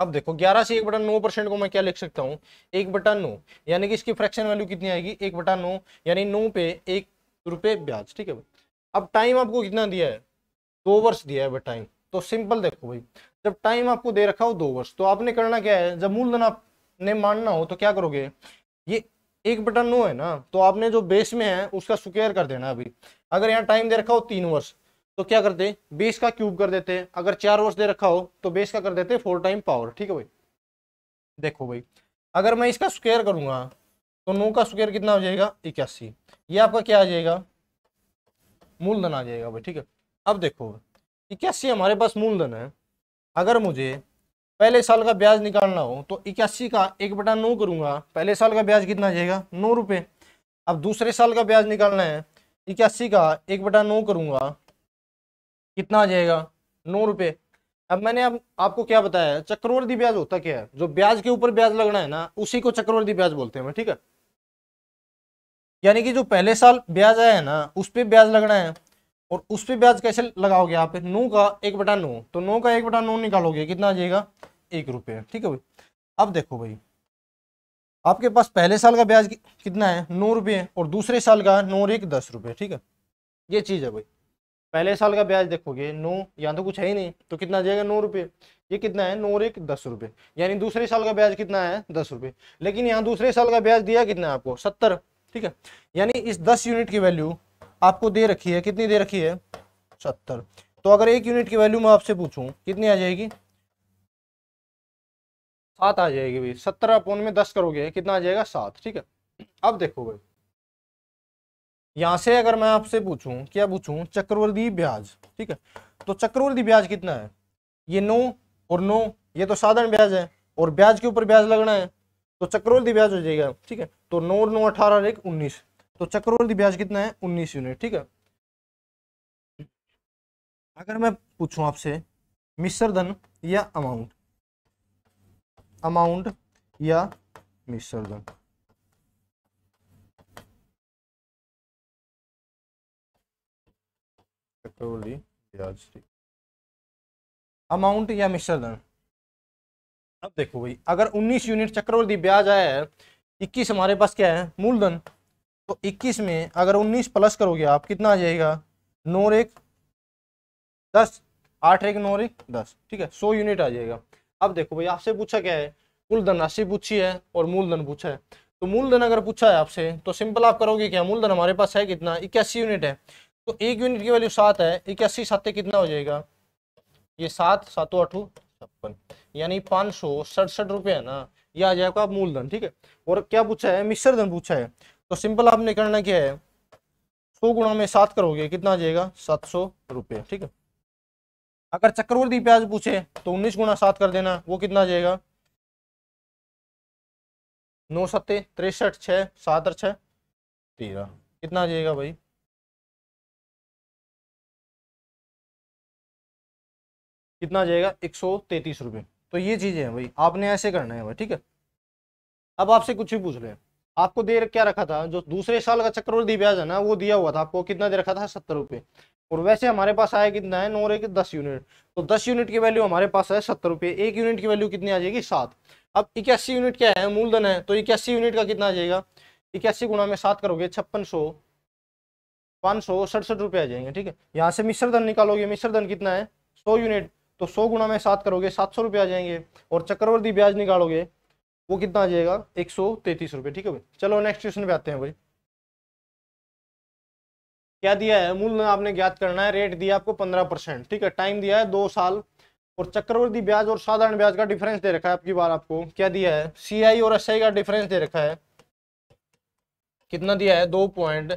अब देखो 11 से एक बटा नौ परसेंट को मैं क्या लिख सकता हूँ एक बटा नौ यानी कि इसकी फ्रैक्शन वैल्यू कितनी आएगी एक बटा नौ यानी नौ पे एक रुपये ब्याज ठीक है अब टाइम आपको कितना दिया है दो वर्ष दिया है भाई टाइम तो सिंपल देखो भाई जब टाइम आपको दे रखा हो दो वर्ष तो आपने करना क्या है जब मूलधन आपने मानना हो तो क्या करोगे ये एक बटन नो है ना तो आपने जो बेस में है उसका स्क्वेयर कर देना अभी अगर यहाँ टाइम दे रखा हो तीन वर्ष तो क्या करते बेस का क्यूब कर देते हैं अगर चार वर्ष दे रखा हो तो बेस का कर देते फोर टाइम पावर ठीक है भाई देखो भाई अगर मैं इसका स्क्वेयर करूंगा तो नो का स्क्वेयर कितना हो जाएगा इक्यासी ये आपका क्या आ जाएगा मूलधन आ जाएगा भाई ठीक है अब देखो इक्यासी हमारे पास मूलधन है अगर मुझे पहले साल का ब्याज निकालना हो तो इक्यासी का एक बटा नौ करूँगा पहले साल का ब्याज कितना जाएगा नौ रुपये अब दूसरे साल का ब्याज निकालना है इक्यासी का एक बटा नौ करूँगा कितना आ जाएगा नौ रुपये अब मैंने अब आपको क्या बताया चक्रवर्ती ब्याज होता क्या है जो ब्याज के ऊपर ब्याज लगना है ना उसी को चक्रवर्ती ब्याज बोलते हैं ठीक है यानी कि जो पहले साल ब्याज आया है ना उस पर ब्याज लगना है और उस पर ब्याज कैसे लगाओगे आप नौ का एक बटा नौ तो नौ का एक बटा नौ निकालोगे कितना आ जाएगा एक रुपये ठीक है भाई अब देखो भाई आपके पास पहले साल का ब्याज कितना है नौ रुपये और दूसरे साल का नौ एक दस रुपये ठीक है ये चीज़ है भाई पहले साल का ब्याज देखोगे नौ यहाँ तो कुछ है ही नहीं तो कितना आ जाएगा नौ रुपये ये कितना है नौ एक दस रुपये यानी दूसरे साल का ब्याज कितना है दस रुपये लेकिन यहाँ दूसरे साल का ब्याज दिया कितना है आपको सत्तर ठीक है यानी इस दस यूनिट की वैल्यू आपको दे रखी है कितनी दे रखी है सत्तर तो अगर एक यूनिट की वैल्यू मैं आपसे पूछूं कितनी आ जाएगी सात आ जाएगी भाई सत्तर अपोन में दस करोगे कितना आ जाएगा सात ठीक है अब देखो भाई यहां से अगर मैं आपसे पूछूं क्या पूछूं चक्रवर्ती ब्याज ठीक है तो चक्रवर्ती ब्याज कितना है ये नौ और नौ ये तो साधारण ब्याज है और ब्याज के ऊपर ब्याज लगना है तो चक्रवर्ती ब्याज हो जाएगा ठीक है तो नौ और नौ अठारह एक उन्नीस तो चक्रवर्ती ब्याज कितना है उन्नीस यूनिट ठीक है अगर मैं पूछूं आपसे मिश्र धन या अमाउंट अमाउंट या मिश्र धन चक्रवर्ती ब्याज ठीक अमाउंट या धन अब देखो भाई अगर 19 यूनिट चक्रवर्ती ब्याज आया है इक्कीस हमारे पास क्या है मूलधन तो 21 में अगर 19 प्लस करोगे आप कितना आ जाएगा नौ एक दस आठ एक नौ एक दस ठीक है सौ यूनिट आ जाएगा अब देखो भाई आपसे पूछा क्या है कुल धनराशि पूछी है और मूलधन पूछा है तो मूलधन अगर पूछा है आपसे तो सिंपल आप करोगे क्या मूलधन हमारे पास है कितना इक्यासी यूनिट है तो एक यूनिट की वैल्यू सात है इक्यासी सात कितना हो जाएगा ये सात सातों आठों छप्पन यानी पाँच सौ सड़सठ रुपये है ना ये आ जाएगा मूलधन ठीक है और क्या पूछा है मिश्र धन पूछा है तो सिंपल आपने करना क्या है सौ गुणा में सात करोगे कितना जाएगा सात सौ रुपये ठीक है अगर चक्रवर्ती ब्याज पूछे तो उन्नीस गुणा सात कर देना वो कितना जाएगा नौ सत्ते तिरसठ छः सात और छः तेरह कितना जाएगा भाई कितना जाएगा एक सौ तैतीस रुपये तो ये चीज़ें हैं भाई आपने ऐसे करना है भाई ठीक है अब आपसे कुछ भी पूछ रहे हैं आपको दे क्या रखा था जो दूसरे साल का चक्रवृद्धि ब्याज है ना वो दिया हुआ था आपको कितना दे रखा था सत्तर रुपये और वैसे हमारे पास आया कितना है नौ एक दस यूनिट तो दस यूनिट की वैल्यू हमारे पास है सत्तर रुपये एक यूनिट की वैल्यू कितनी आ जाएगी सात अब इक्यासी यूनिट क्या है मूलधन है तो इक्यासी यूनिट का कितना आ जाएगा इक्यासी गुणा में सात करोगे छप्पन सौ पाँच सौ सड़सठ रुपये आ जाएंगे ठीक है यहाँ से मिश्र धन निकालोगे मिश्र धन कितना है सौ यूनिट तो सौ गुणा में सात करोगे सात सौ रुपये आ जाएंगे और चक्रवर्ती ब्याज निकालोगे वो कितना आ जाएगा एक सौ तैतीस रुपये ठीक है भाई चलो नेक्स्ट क्वेश्चन पे आते हैं भाई क्या दिया है मूल आपने ज्ञात करना है रेट दिया आपको पंद्रह परसेंट ठीक है टाइम दिया है दो साल और चक्रवर्ती ब्याज और साधारण ब्याज का डिफरेंस दे रखा है आपकी बार आपको क्या दिया है सीआई और आई का डिफरेंस दे रखा है कितना दिया है दो पॉइंट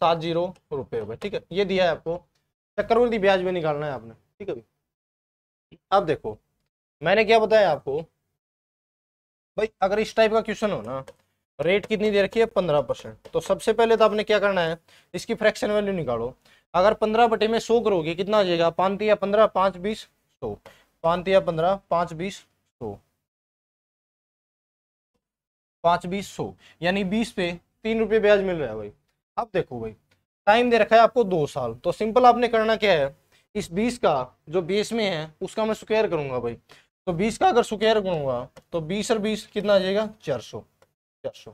सात जीरो रुपये ठीक है ये दिया है आपको चक्रवर्ती ब्याज में निकालना है आपने ठीक है अब देखो मैंने क्या बताया आपको भाई अगर इस टाइप का क्वेश्चन हो ना रेट कितनी दे रखी है पंद्रह परसेंट तो सबसे पहले तो आपने क्या करना है इसकी फ्रैक्शन वैल्यू निकालो अगर पंद्रह बटे में सौ करोगे कितना आ जाएगा पाँच या पंद्रह पाँच बीस सौ पाँच या पंद्रह पाँच बीस सौ पाँच बीस सौ यानी बीस पे तीन रुपये ब्याज मिल रहा है भाई अब देखो भाई टाइम दे रखा है आपको दो साल तो सिंपल आपने करना क्या है इस बीस का जो बेस में है उसका मैं स्क्वायर करूंगा भाई तो बीस का अगर सुकेयर गुण हुआ तो बीस और बीस कितना आ जाएगा चार सौ चार सौ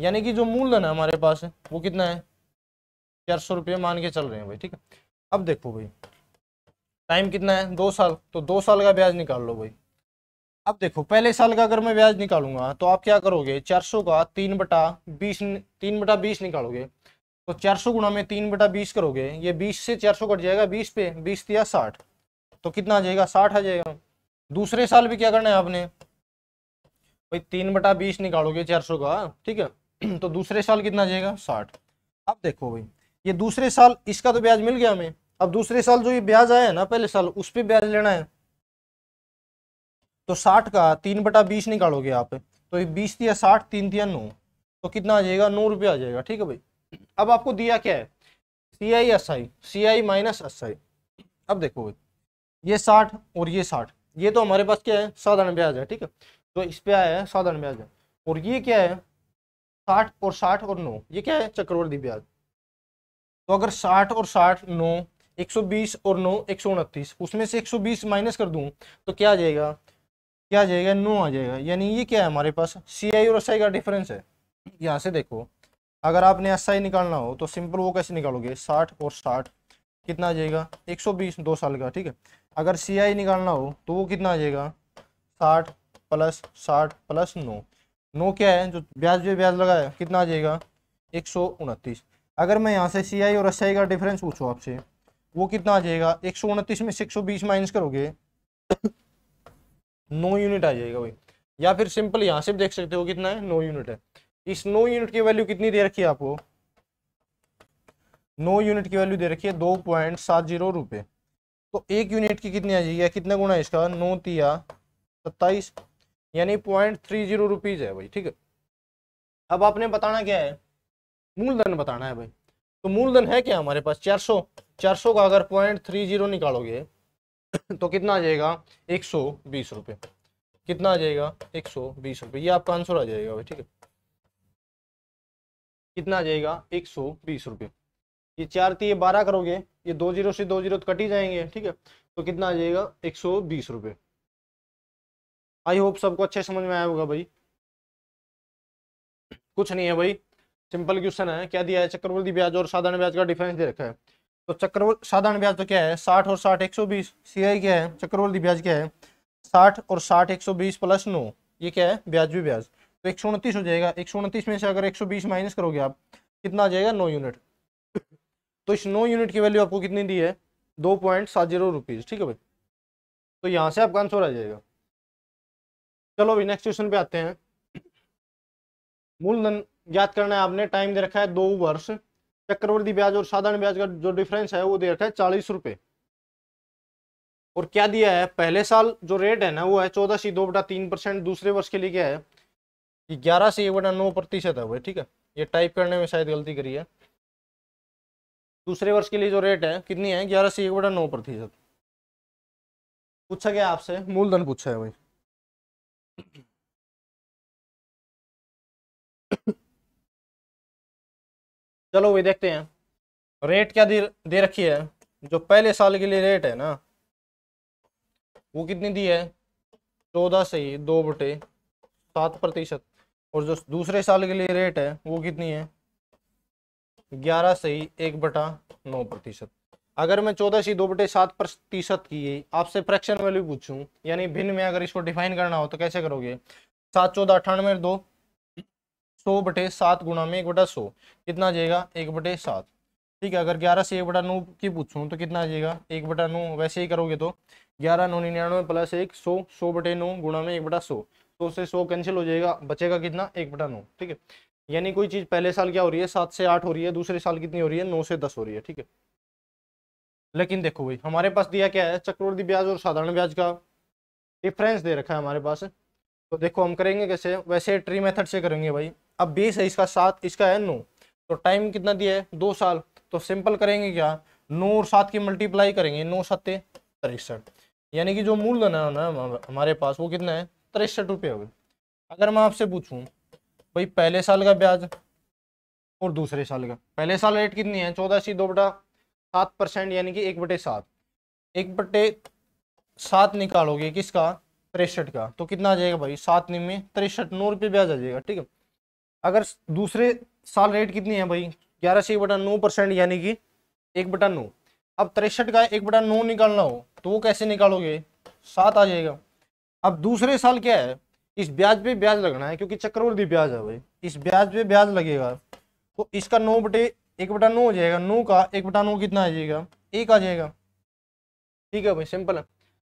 यानी कि जो मूलधन है हमारे पास वो कितना है चार सौ रुपये मान के चल रहे हैं भाई ठीक है अब देखो भाई टाइम कितना है दो साल तो दो साल का ब्याज निकाल लो भाई अब देखो पहले साल का अगर मैं ब्याज निकालूंगा तो आप क्या करोगे चार सौ का तीन बटा बीस तीन बटा बीस निकालोगे तो चार सौ गुणा में तीन बटा बीस करोगे ये बीस से चार सौ कट जाएगा बीस पे बीस दिया साठ तो कितना आ जाएगा साठ आ जाएगा दूसरे साल भी क्या करना है आपने भाई तीन बटा बीस निकालोगे चार सौ का ठीक है <clears throat> तो दूसरे साल कितना जाएगा साठ अब देखो भाई ये दूसरे साल इसका तो ब्याज मिल गया हमें अब दूसरे साल जो ये ब्याज आया है ना पहले साल उस पर ब्याज लेना है तो साठ का तीन बटा बीस निकालोगे आप तो ये बीस दिया साठ तीन दिया नौ तो कितना आ जाएगा नौ रुपया आ जाएगा ठीक है भाई अब आपको दिया क्या है C I S I C I minus S I अब देखो भाई ये साठ और ये साठ ये तो हमारे पास क्या है साधारण ब्याज है ठीक है तो इस पे आया है साधारण ब्याज है और ये क्या है साठ और साठ और नौ ये क्या है चक्रवर्ती ब्याज तो अगर साठ और साठ नौ एक सौ बीस और नौ एक सौ उनतीस उसमें से एक सौ बीस माइनस कर दूं तो क्या आ जाएगा क्या आ जाएगा नौ आ जाएगा यानी ये क्या है हमारे पास सी आई और एस आई का डिफरेंस है यहाँ से देखो अगर आपने एस आई निकालना हो तो सिंपल वो कैसे निकालोगे साठ और साठ कितना आ जाएगा एक सौ बीस दो साल का ठीक है अगर सी आई निकालना हो तो वो कितना आ जाएगा साठ प्लस साठ प्लस नौ नौ क्या है जो ब्याज जो ब्याज लगाया कितना आ जाएगा एक सौ उनतीस अगर मैं यहाँ से सी आई और एस आई का डिफरेंस पूछू आपसे वो कितना आ जाएगा एक सौ उनतीस में से एक सौ बीस माइनस करोगे नौ यूनिट आ जाएगा भाई या फिर सिंपल यहाँ से देख सकते हो कितना है नौ यूनिट है इस नौ यूनिट की वैल्यू कितनी दे रखी है आपको नौ यूनिट की वैल्यू दे रखी है दो पॉइंट सात जीरो रुपये तो एक यूनिट की कितनी आ जाएगी या कितना है इसका नौ तिया सत्ताईस यानी पॉइंट थ्री जीरो रुपीज़ है भाई ठीक है अब आपने बताना क्या है मूलधन बताना है भाई तो मूलधन है क्या हमारे पास चार सौ चार सौ का अगर पॉइंट थ्री जीरो निकालोगे तो कितना आ जाएगा एक सौ बीस रुपये कितना आ जाएगा एक सौ बीस रुपये ये आपका आंसर आ जाएगा भाई ठीक है कितना आ जाएगा एक सौ बीस रुपये ये चार तीय बारह करोगे ये दो जीरो से दो जीरो तो कट ही जाएंगे ठीक है तो कितना आ जाएगा एक सौ बीस रुपये आई होप सबको अच्छे समझ में आया होगा भाई कुछ नहीं है भाई सिंपल क्वेश्चन है क्या दिया है चक्रवर्ती ब्याज और साधारण ब्याज का डिफरेंस दे रखा है तो चक्रवर्ती साधारण ब्याज तो क्या है साठ और साठ एक सौ बीस सी आई क्या है चक्रवर्ती ब्याज क्या है साठ और साठ एक सौ बीस प्लस नौ ये क्या है ब्याज भी ब्याज तो एक सौ उनतीस हो जाएगा एक सौ उनतीस में से अगर एक सौ बीस माइनस करोगे आप कितना आ जाएगा नौ यूनिट तो इस नौ यूनिट की वैल्यू आपको कितनी दी है दो पॉइंट सात जीरो रुपीज़ ठीक है भाई तो यहाँ से आपका आंसर आ जाएगा चलो अभी नेक्स्ट क्वेश्चन पे आते हैं मूलधन ज्ञात करना है आपने टाइम दे रखा है दो वर्ष चक्रवर्ती ब्याज और साधारण ब्याज का जो डिफरेंस है वो दे रखा है चालीस रुपये और क्या दिया है पहले साल जो रेट है ना वो है चौदह से दो बटा तीन परसेंट दूसरे वर्ष के लिए क्या है ग्यारह से एक बटा नौ प्रतिशत है वो ठीक है ये टाइप करने में शायद गलती करी है दूसरे वर्ष के लिए जो रेट है कितनी है ग्यारह से एक बटा नौ प्रतिशत पूछा गया आपसे मूलधन पूछा है भाई चलो भाई देखते हैं रेट क्या दे, रखी है जो पहले साल के लिए रेट है ना वो कितनी दी है चौदह से दो बटे सात प्रतिशत और जो दूसरे साल के लिए रेट है वो कितनी है ग्यारह सही एक बटा नौ प्रतिशत अगर मैं चौदह सही दो बटे सात प्रतिशत की आपसे फ्रैक्शन वैल्यू पूछूं यानी भिन्न में अगर इसको डिफाइन करना हो तो कैसे करोगे सात चौदह अठानवे दो सौ बटे सात गुणा में एक बटा सौ कितना जाएगा एक बटे सात ठीक है अगर ग्यारह से एक बटा नौ की पूछूं तो कितना आ जाएगा एक बटा नौ वैसे ही करोगे तो ग्यारह नौ निन्यानवे प्लस एक सौ सौ बटे नौ गुणा में एक बटा सौ तो उससे सौ कैंसिल हो जाएगा बचेगा कितना एक बटा नौ ठीक है यानी कोई चीज़ पहले साल क्या हो रही है सात से आठ हो रही है दूसरे साल कितनी हो रही है नौ से दस हो रही है ठीक है लेकिन देखो भाई हमारे पास दिया क्या है चक्रवर्ती ब्याज और साधारण ब्याज का डिफरेंस दे रखा है हमारे पास तो देखो हम करेंगे कैसे वैसे ट्री मेथड से करेंगे भाई अब बीस है इसका सात इसका है नौ तो टाइम कितना दिया है दो साल तो सिंपल करेंगे क्या नौ और सात की मल्टीप्लाई करेंगे नौ सत्ते तिरसठ यानी कि जो मूलधन है ना हमारे पास वो कितना है तिरसठ रुपये हो गए अगर मैं आपसे पूछूँ भाई पहले साल का ब्याज और दूसरे साल का पहले साल रेट कितनी है चौदह सी दो बटा सात परसेंट यानी कि एक बटे सात एक बटे सात निकालोगे किसका तिरसठ का तो कितना आ जाएगा भाई सात में तिरसठ नौ रुपये ब्याज आ जाएगा ठीक है अगर दूसरे साल रेट कितनी है भाई ग्यारह से एक बटा नौ परसेंट यानी कि एक बटा नौ अब तिरसठ का एक बटा नौ निकालना हो तो वो कैसे निकालोगे सात आ जाएगा अब दूसरे साल क्या है इस ब्याज पे ब्याज लगना है क्योंकि चक्रवर्ती ब्याज है भाई इस ब्याज पे ब्याज लगेगा तो इसका नौ बटे एक बटा नौ हो जाएगा नौ का एक बटा नौ कितना आ जाएगा एक आ जाएगा ठीक है भाई सिंपल है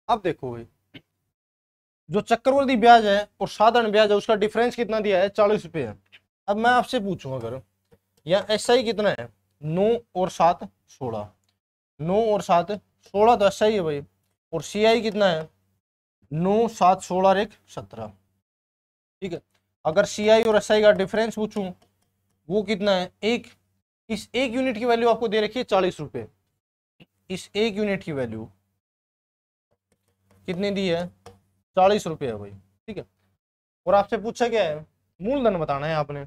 अब देखो भाई जो चक्रवर्ती ब्याज है और साधारण ब्याज है उसका डिफरेंस कितना दिया है चालीस रुपये है अब मैं आपसे पूछूं अगर यहाँ एस आई कितना है नौ और सात सोलह नौ और सात सोलह तो एस आई है भाई और सी आई कितना है नौ सात सोलह एक सत्रह ठीक है अगर सी आई और एस आई का डिफरेंस पूछूं वो कितना है एक इस एक यूनिट की वैल्यू आपको दे रखी है चालीस रुपये इस एक यूनिट की वैल्यू कितनी दी है चालीस रुपये है भाई ठीक है और आपसे पूछा क्या है मूलधन बताना है आपने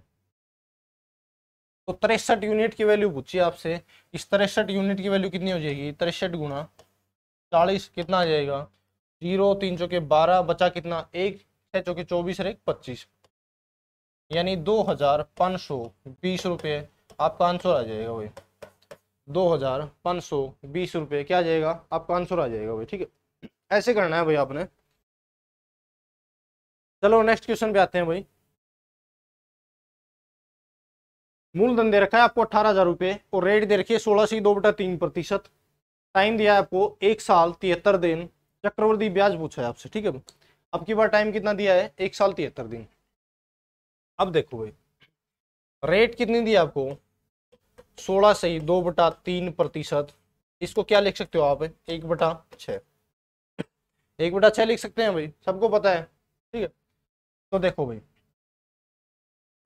तो तिरसठ यूनिट की वैल्यू पूछिए आपसे इस तिरसठ यूनिट की वैल्यू कितनी हो जाएगी तिरसठ गुना चालीस कितना आ जाएगा जीरो तीन चौके बारह बचा कितना एक है जो कि चौबीस और एक पच्चीस यानी दो हजार पाँच सौ बीस रुपये आपका आंसर आ जाएगा भाई दो हजार पाँच सौ बीस रुपये क्या आ जाएगा आपका आंसर आ जाएगा भाई ठीक है ऐसे करना है भाई आपने चलो नेक्स्ट क्वेश्चन पे आते हैं भाई मूलधन दे रखा है आपको अट्ठारह हजार रुपये और रेट दे रखी है सोलह से दो बटा तीन प्रतिशत टाइम दिया है आपको एक साल तिहत्तर दिन चक्रवर्ती ब्याज पूछा है आपसे ठीक है अब की बार टाइम कितना दिया है एक साल तिहत्तर दिन अब देखो भाई रेट कितनी दी आपको सोलह सही दो बटा तीन प्रतिशत इसको क्या लिख सकते हो आप एक बटा छ एक बटा छः लिख सकते हैं भाई सबको पता है ठीक है तो देखो भाई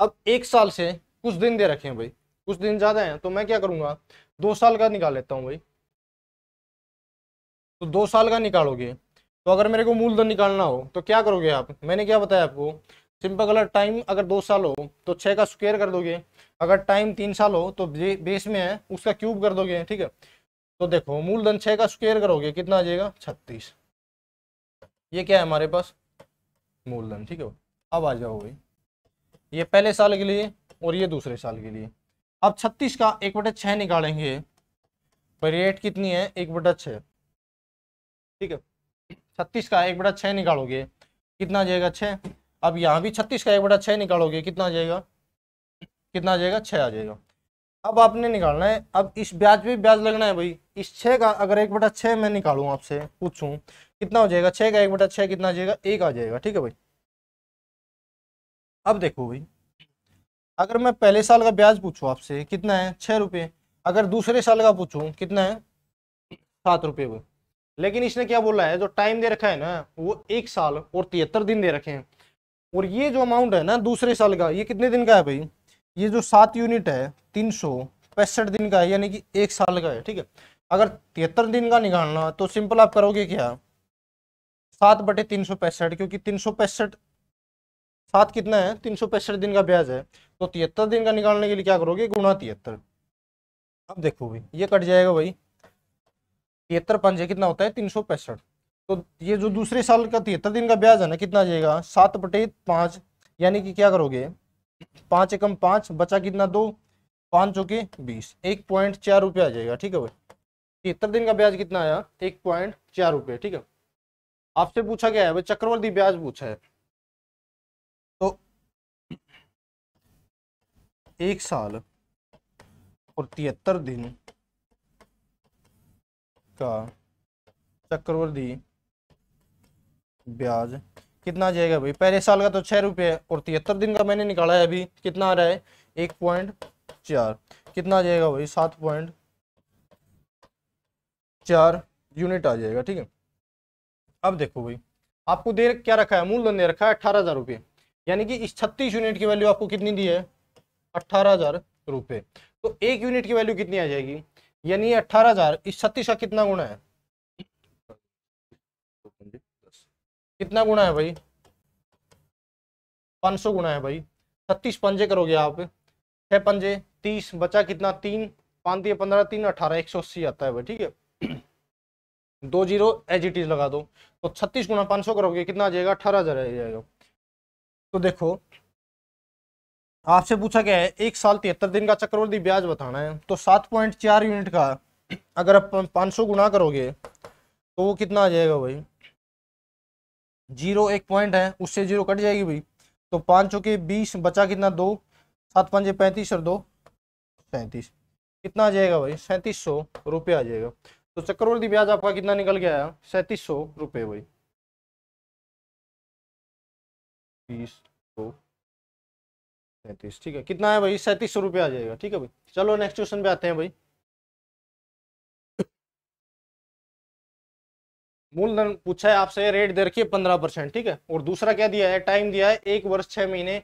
अब एक साल से कुछ दिन दे रखे हैं भाई कुछ दिन ज़्यादा हैं तो मैं क्या करूँगा दो साल का निकाल लेता हूँ भाई तो दो साल का निकालोगे तो अगर मेरे को मूलधन निकालना हो तो क्या करोगे आप मैंने क्या बताया आपको सिंपल अगर टाइम अगर दो साल हो तो छः का स्क्वेयर कर दोगे अगर टाइम तीन साल हो तो बेस में है उसका क्यूब कर दोगे ठीक है तो देखो मूलधन छः का स्क्वेयर करोगे कितना आ जाएगा छत्तीस ये क्या है हमारे पास मूलधन ठीक है अब आ जाओ भाई ये पहले साल के लिए और ये दूसरे साल के लिए अब छत्तीस का एक बटा छः निकालेंगे पर रेट कितनी है एक बटा छः ठीक है छत्तीस का एक बटा छः निकालोगे कितना जाएगा छः अब यहाँ भी छत्तीस का एक बटा छः निकालोगे कितना जाएगा कितना जाएगा छः आ जाएगा अब आपने निकालना है अब इस ब्याज पे ब्याज लगना है भाई इस छः का अगर एक बटा छः मैं निकालूँ आपसे पूछूँ कितना हो जाएगा छः का एक बटा छः कितना जाएगा एक आ जाएगा ठीक है भाई अब देखो भाई अगर मैं पहले साल का ब्याज पूछूँ आपसे कितना है छः रुपये अगर दूसरे साल का पूछूँ कितना है सात रुपये भाई लेकिन इसने क्या बोला है जो टाइम दे रखा है ना वो एक साल और तिहत्तर दिन दे रखे हैं और ये जो अमाउंट है ना दूसरे साल का ये कितने दिन का है भाई ये जो सात यूनिट है तीन सौ पैंसठ दिन का है यानी कि एक साल का है ठीक है अगर तिहत्तर दिन का निकालना तो सिंपल आप करोगे क्या सात बटे तीन सौ पैंसठ क्योंकि तीन सौ पैंसठ सात कितना है तीन सौ पैंसठ दिन का ब्याज है तो तिहत्तर दिन का निकालने के लिए क्या करोगे गुणा तिहत्तर अब देखो भाई ये कट जाएगा भाई तिहत्तर पंजे कितना होता है तीन सौ पैंसठ तो ये जो दूसरे साल का तिहत्तर दिन का ब्याज है ना कितना जाएगा सात बटे पाँच यानी कि क्या करोगे पाँच एकम पाँच बचा कितना दो पाँच चौके बीस एक पॉइंट चार रुपये आ जाएगा ठीक है भाई तिहत्तर दिन का ब्याज कितना आया एक पॉइंट चार रुपये ठीक है आपसे पूछा गया है भाई चक्रवर्ती ब्याज पूछा है तो एक साल और तिहत्तर दिन का चक्रवर्ती ब्याज कितना जाएगा भाई पहले साल का तो छह रुपये और तिहत्तर दिन का मैंने निकाला है अभी कितना आ रहा है एक पॉइंट चार कितना जाएगा भाई सात पॉइंट चार यूनिट आ जाएगा ठीक है अब देखो भाई आपको देर क्या रखा है मूलधन दे रखा है अट्ठारह हज़ार रुपये यानी कि इस छत्तीस यूनिट की वैल्यू आपको कितनी दी है अट्ठारह हज़ार रुपये तो एक यूनिट की वैल्यू कितनी आ जाएगी यानी अठारह हजार इस छत्तीस का कितना गुणा है कितना गुणा है भाई पांच सौ गुणा है भाई छत्तीस पंजे करोगे आप छह पंजे तीस बचा कितना तीन पांच दिए पंद्रह तीन अठारह एक सौ अस्सी आता है भाई ठीक है दो जीरो एज इट इज लगा दो तो छत्तीस गुणा पांच सौ करोगे कितना आ जाएगा अठारह हज़ार आ जाएगा तो देखो आपसे पूछा गया है एक साल तिहत्तर दिन का चक्रवर्ती ब्याज बताना है तो सात पॉइंट चार यूनिट का अगर आप पाँच सौ गुना करोगे तो वो कितना आ जाएगा भाई जीरो एक पॉइंट है उससे जीरो कट जाएगी भाई तो पाँच सौ के बीस बचा कितना दो सात पाँच पैंतीस और दो सैंतीस कितना आ जाएगा भाई सैंतीस सौ रुपये आ जाएगा तो चक्रवर्ती ब्याज आपका कितना निकल गया है सैंतीस सौ रुपये भाई बीस सैंतीस ठीक है कितना है भाई सैंतीस सौ रुपया आ जाएगा ठीक है भाई चलो नेक्स्ट क्वेश्चन पे आते हैं भाई मूलधन पूछा है आपसे रेट दे रखिए पंद्रह परसेंट ठीक है और दूसरा क्या दिया है टाइम दिया है एक वर्ष छह महीने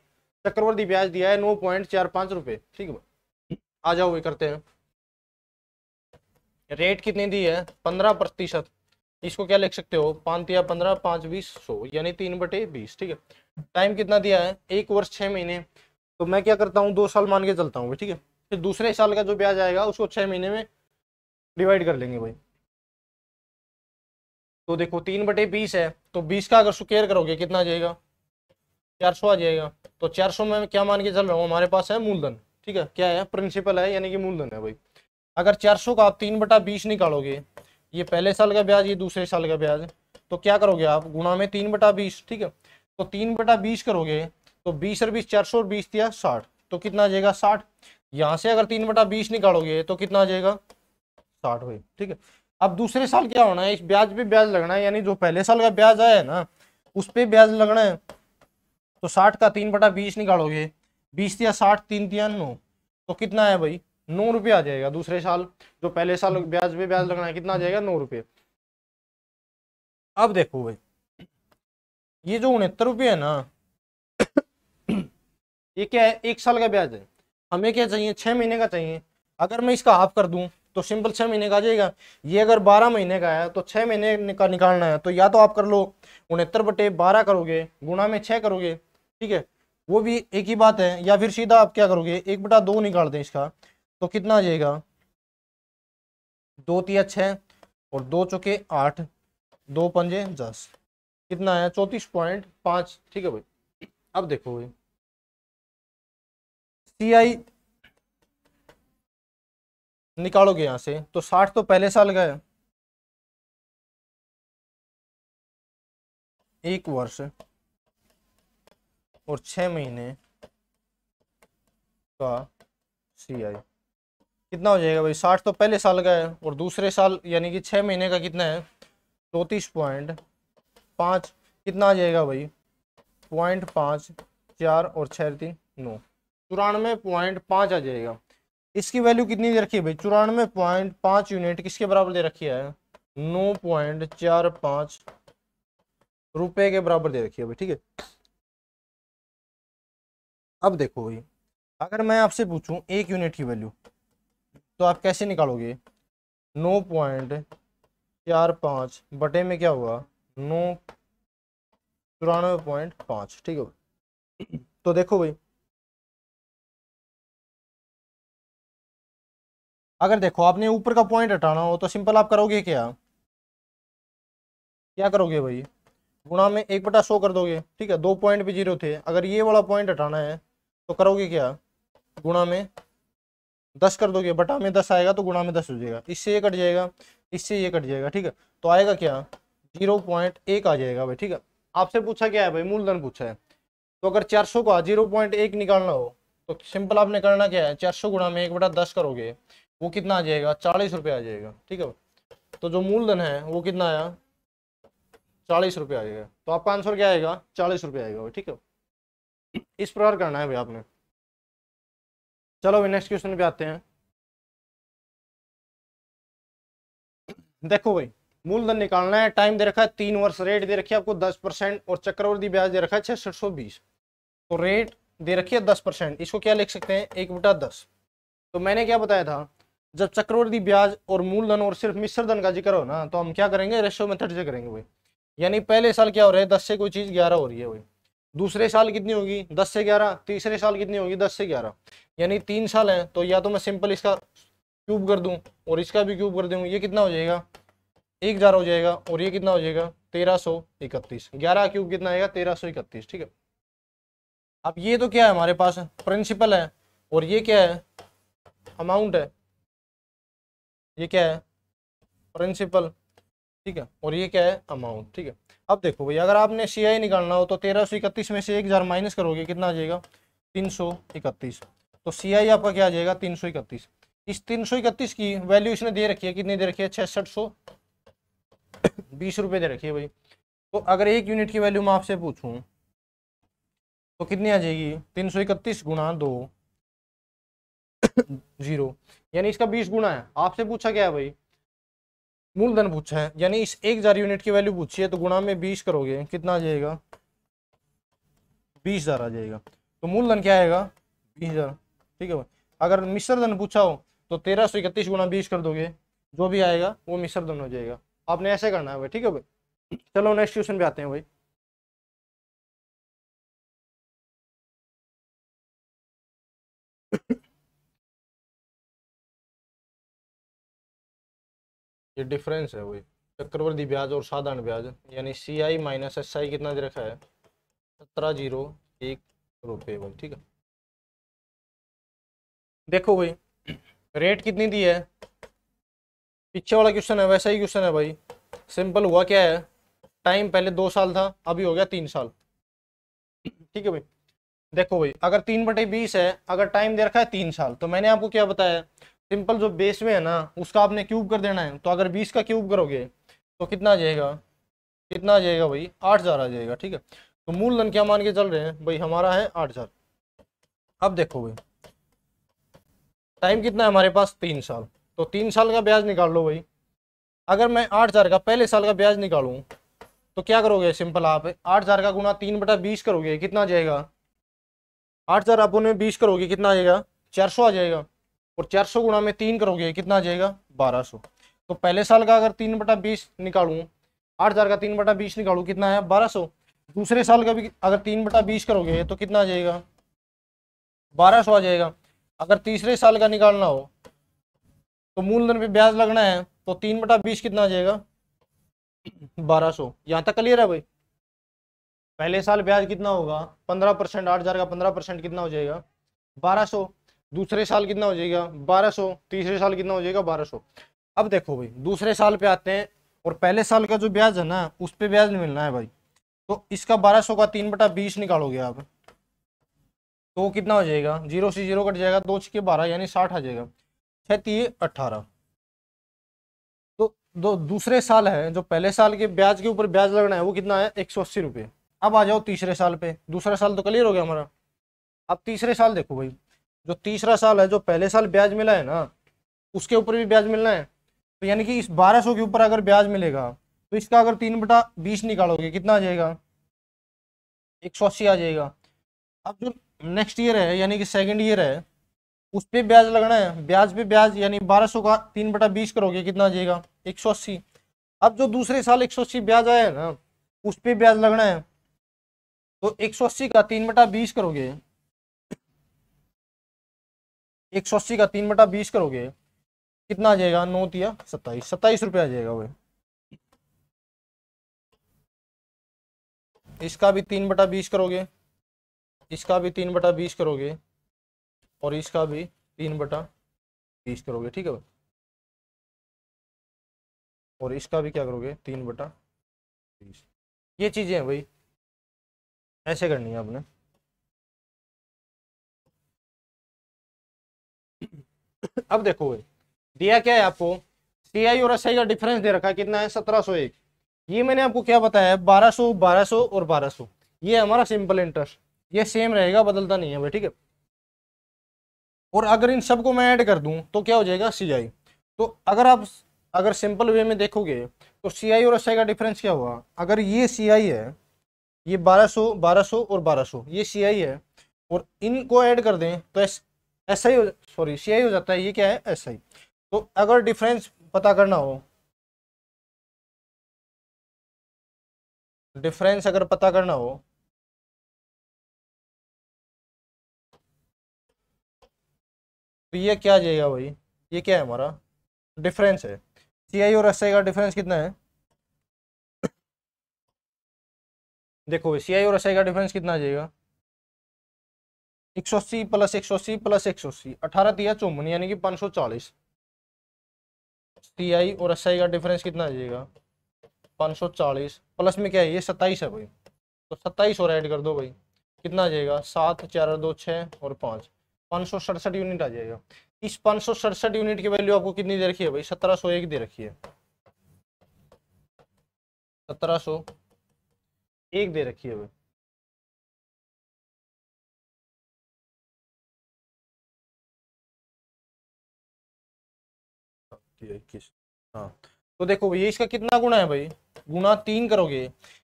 चक्रवर्ती ब्याज दिया है नौ पॉइंट चार पांच रुपए ठीक है आ जाओ भाई करते हैं रेट कितनी दी है पंद्रह प्रतिशत इसको क्या लिख सकते हो पांच या पंद्रह पांच बीस सौ यानी तीन बटे बीस ठीक है टाइम कितना दिया है एक वर्ष छह महीने तो मैं क्या करता हूँ दो साल मान के चलता हूँ ठीक है फिर दूसरे साल का जो ब्याज आएगा उसको छः महीने में डिवाइड कर लेंगे भाई तो देखो तीन बटे बीस है तो बीस का अगर सुकेयर करोगे कितना आ जाएगा चार सौ आ जाएगा तो चार सौ में क्या मान के चल रहा हूँ हमारे पास है मूलधन ठीक है क्या है प्रिंसिपल है यानी कि मूलधन है भाई अगर चार सौ का आप तीन बटा बीस निकालोगे ये पहले साल का ब्याज ये दूसरे साल का ब्याज तो क्या करोगे आप गुणा में तीन बटा बीस ठीक है तो तीन बटा बीस करोगे तो बीस और बीस चार सौ और बीस दिया साठ तो कितना आ जाएगा साठ यहाँ से अगर तीन बटा बीस निकालोगे तो कितना आ जाएगा साठ हुए ठीक है अब दूसरे साल क्या होना है इस ब्याज पे ब्याज लगना है यानी जो पहले साल का ब्याज आया है ना उस पर ब्याज लगना है तो साठ का तीन बटा बीस निकालोगे बीस दिया साठ तीन दिया नौ तो कितना है भाई नौ रुपये आ जाएगा दूसरे साल जो पहले साल ब्याज पे ब्याज लगना है कितना आ जाएगा नौ रुपये अब देखो भाई ये जो उनहत्तर रुपये है ना ये क्या है एक साल का ब्याज है हमें क्या चाहिए छः महीने का चाहिए अगर मैं इसका हाफ कर दूँ तो सिंपल छः महीने का आ जाएगा ये अगर बारह महीने का है तो छः महीने का निकालना है तो या तो आप कर लो उनहत्तर बटे बारह करोगे गुणा में छः करोगे ठीक है वो भी एक ही बात है या फिर सीधा आप क्या करोगे एक बटा दो निकाल दें इसका तो कितना आ जाएगा दो तिया छः और दो चौके आठ दो पंजे दस कितना है चौंतीस पॉइंट पाँच ठीक है भाई अब देखो भाई टी आई निकालोगे यहां से तो साठ तो पहले साल का है एक वर्ष और छ महीने का सी आई कितना हो जाएगा भाई साठ तो पहले साल का है और दूसरे साल यानी कि छह महीने का कितना है चौतीस पॉइंट पांच कितना आ जाएगा भाई पॉइंट पांच चार और छह तीन नौ चौरानवे पॉइंट पाँच आ जाएगा इसकी वैल्यू कितनी दे रखी है भाई चौरानवे पॉइंट पाँच यूनिट किसके बराबर दे रखी है नौ पॉइंट चार पाँच रुपये के बराबर दे रखी है भाई ठीक है अब देखो भाई अगर मैं आपसे पूछूं एक यूनिट की वैल्यू तो आप कैसे निकालोगे नौ पॉइंट चार पाँच बटे में क्या हुआ नौ चौरानवे पॉइंट पाँच ठीक है तो देखो भाई अगर देखो आपने ऊपर का पॉइंट हटाना हो तो सिंपल आप करोगे क्या क्या करोगे भाई गुणा में एक बटा सौ कर दोगे ठीक है दो पॉइंट पे जीरो थे अगर ये वाला पॉइंट हटाना है तो करोगे क्या गुणा में दस कर दोगे बटा में दस आएगा तो गुणा में दस हो जाएगा इससे ये कट जाएगा इससे ये कट जाएगा ठीक है तो आएगा क्या जीरो पॉइंट एक आ जाएगा भाई ठीक है आपसे पूछा क्या है भाई मूलधन पूछा है तो अगर चार सौ का जीरो पॉइंट एक निकालना हो तो सिंपल आपने करना क्या है चार सौ गुणा में एक बटा दस करोगे वो कितना आ जाएगा चालीस रुपये आ जाएगा ठीक है तो जो मूलधन है वो कितना आया चालीस रुपये आ जाएगा तो आपका आंसर क्या आएगा चालीस रुपये आएगा ठीक है इस प्रकार करना है भाई आपने चलो भाई नेक्स्ट क्वेश्चन पे आते हैं देखो भाई मूलधन निकालना है टाइम दे रखा है तीन वर्ष रेट दे रखी है आपको दस परसेंट और चक्रवर्ती ब्याज दे रखा है छह सौ बीस तो रेट दे रखी है दस परसेंट इसको क्या लिख सकते हैं एक बटा दस तो मैंने क्या बताया था जब चक्रवर्ती ब्याज और मूलधन और सिर्फ मिश्रधन का जिक्र हो ना तो हम क्या करेंगे रेशो मेथड से करेंगे भाई यानी पहले साल क्या हो रहा है दस से कोई चीज़ ग्यारह हो रही है भाई दूसरे साल कितनी होगी दस से ग्यारह तीसरे साल कितनी होगी दस से ग्यारह यानी तीन साल है तो या तो मैं सिंपल इसका क्यूब कर दूं और इसका भी क्यूब कर दूं ये कितना हो जाएगा एक हज़ार हो जाएगा और ये कितना हो जाएगा तेरह सौ इकतीस ग्यारह क्यूब कितना आएगा तेरह सौ इकतीस ठीक है अब ये तो क्या है हमारे पास प्रिंसिपल है और ये क्या है अमाउंट है ये क्या है प्रिंसिपल ठीक है और ये क्या है अमाउंट ठीक है अब देखो भैया अगर आपने सी आई निकालना हो तो तेरह सौ इकतीस में से एक हज़ार माइनस करोगे कितना आ जाएगा तीन सौ इकतीस तो सी आई आपका क्या आ जाएगा तीन सौ इकतीस इस तीन सौ इकतीस की वैल्यू इसने दे रखी है कितनी दे रखी है छसठ सौ बीस रुपये दे रखी है भाई तो अगर एक यूनिट की वैल्यू मैं आपसे पूछूँ तो कितनी आ जाएगी तीन सौ इकतीस गुणा दो जीरो यानी इसका बीस गुणा है आपसे पूछा क्या है भाई मूलधन पूछा है यानी इस एक हजार यूनिट की वैल्यू पूछी है तो गुणा में बीस करोगे कितना आ जाएगा बीस हजार आ जाएगा तो मूलधन क्या आएगा बीस हजार ठीक है भाई अगर धन पूछा हो तो तेरह सौ इकतीस गुना बीस कर दोगे जो भी आएगा वो धन हो जाएगा आपने ऐसे करना है भाई ठीक है भाई चलो नेक्स्ट क्वेश्चन पे आते हैं भाई ये डिफरेंस है वही चक्रवर्ती ब्याज और साधारण ब्याज यानी सी आई माइनस एस आई कितना दे रखा है सत्रह जीरो एक रुपये भाई ठीक है देखो भाई रेट कितनी दी है पीछे वाला क्वेश्चन है वैसा ही क्वेश्चन है भाई सिंपल हुआ क्या है टाइम पहले दो साल था अभी हो गया तीन साल ठीक है भाई देखो भाई अगर तीन बटे बीस है अगर टाइम दे रखा है तीन साल तो मैंने आपको क्या बताया सिंपल जो बेस में है ना उसका आपने क्यूब कर देना है तो अगर बीस का क्यूब करोगे तो कितना आ जाएगा कितना आ जाएगा भाई आठ हज़ार आ जाएगा ठीक है तो मूलधन क्या मान के चल रहे हैं भाई हमारा है आठ हज़ार अब देखो भाई टाइम कितना है हमारे पास तीन साल तो तीन साल का ब्याज निकाल लो भाई अगर मैं आठ हज़ार का पहले साल का ब्याज निकालूँ तो क्या करोगे सिंपल आप आठ हज़ार का गुना तीन बटा बीस करोगे कितना आ जाएगा आठ हज़ार आप उन्हें बीस करोगे कितना आ जाएगा चार सौ आ जाएगा और 400 गुणा में तीन करोगे कितना आ जाएगा 1200 तो पहले साल का अगर तीन बटा बीस निकालूँ आठ हज़ार का तीन बटा बीस निकालूँ कितना है 1200 दूसरे साल का भी अगर तीन बटा बीस करोगे तो कितना आ जाएगा 1200 आ जाएगा अगर तीसरे साल का निकालना हो तो मूलधन पे ब्याज लगना है तो तीन बटा बीस कितना आ जाएगा बारह सौ यहाँ तक क्लियर है भाई पहले साल ब्याज कितना होगा पंद्रह परसेंट आठ हज़ार का पंद्रह परसेंट कितना हो जाएगा बारह सौ दूसरे साल कितना हो जाएगा बारह सौ तीसरे साल कितना हो जाएगा बारह सौ अब देखो भाई दूसरे साल पे आते हैं और पहले साल का जो ब्याज है ना उस पर ब्याज नहीं मिलना है भाई तो इसका बारह सौ का तीन बटा बीस निकालोगे आप तो कितना हो जाएगा जीरो से जीरो कट जाएगा दो छः बारह यानी साठ आ जाएगा छती अट्ठारह तो दो दूसरे साल है जो पहले साल के ब्याज के ऊपर ब्याज लगना है वो कितना है एक सौ अस्सी रुपये अब आ जाओ तीसरे साल पे दूसरा साल तो क्लियर हो गया हमारा अब तीसरे साल देखो भाई जो तीसरा साल है जो पहले साल ब्याज मिला है ना उसके ऊपर भी ब्याज मिलना है तो यानी कि इस बारह सौ के ऊपर अगर ब्याज मिलेगा तो इसका अगर तीन बटा बीस निकालोगे कितना आ जाएगा एक सौ अस्सी आ जाएगा अब जो नेक्स्ट ईयर है यानी कि सेकेंड ईयर है उस पर ब्याज लगना है ब्याज पे ब्याज यानी बारह सौ का तीन बटा बीस करोगे कितना आ जाएगा एक सौ अस्सी अब जो दूसरे साल एक सौ अस्सी ब्याज आया है ना उस पर ब्याज लगना है तो एक सौ अस्सी का तीन बटा बीस करोगे एक सौ अस्सी का तीन बटा बीस करोगे कितना आ जाएगा नौ दिया सत्ताईस सत्ताईस रुपये आ जाएगा वह इसका भी तीन बटा बीस करोगे इसका भी तीन बटा बीस करोगे और इसका भी तीन बटा बीस करोगे ठीक है भाई और इसका भी क्या करोगे तीन बटा बीस ये चीज़ें हैं भाई ऐसे करनी है आपने अब देखो दिया क्या है आपको सी आई और एस आई का डिफरेंस दे रखा है कितना है सत्रह सौ एक ये मैंने आपको क्या बताया है बारह सौ बारह सौ और बारह सौ ये हमारा सिंपल इंटरेस्ट ये सेम रहेगा बदलता नहीं है भाई ठीक है और अगर इन सबको मैं ऐड कर दूं तो क्या हो जाएगा सी आई तो अगर आप अगर सिंपल वे में देखोगे तो सी आई और एस आई का डिफरेंस क्या हुआ अगर ये सी आई है ये बारह सौ बारह सौ और बारह सौ ये सी आई है और इनको ऐड कर दें तो S S I sorry C I हो जाता है ये क्या है एस आई तो अगर डिफरेंस पता करना हो डिफरेंस अगर पता करना हो तो ये क्या जाएगा भाई ये क्या है हमारा डिफरेंस है सी आई और एस आई का डिफरेंस कितना है देखो सी आई और एस आई का डिफरेंस कितना आ जाएगा एक सौ अस्सी प्लस एक सौ अस्सी प्लस एक सौ अस्सी अठारह दिया चौवन यानी कि पाँच सौ चालीस टी आई और एस का डिफरेंस कितना आ जाएगा पाँच सौ चालीस प्लस में क्या है ये सत्ताईस है भाई तो सत्ताईस और ऐड कर दो भाई कितना आ जाएगा सात चार दो छः और पाँच पाँच सौ सड़सठ यूनिट आ जाएगा इस पाँच सौ सड़सठ यूनिट की वैल्यू आपको कितनी दे रखी है भाई सत्रह सौ एक दे रखी है सत्रह सौ एक दे रखी है भाई इक्कीस हाँ तो देखो ये इसका कितना गुणा है भाई गुणा तीन करोगे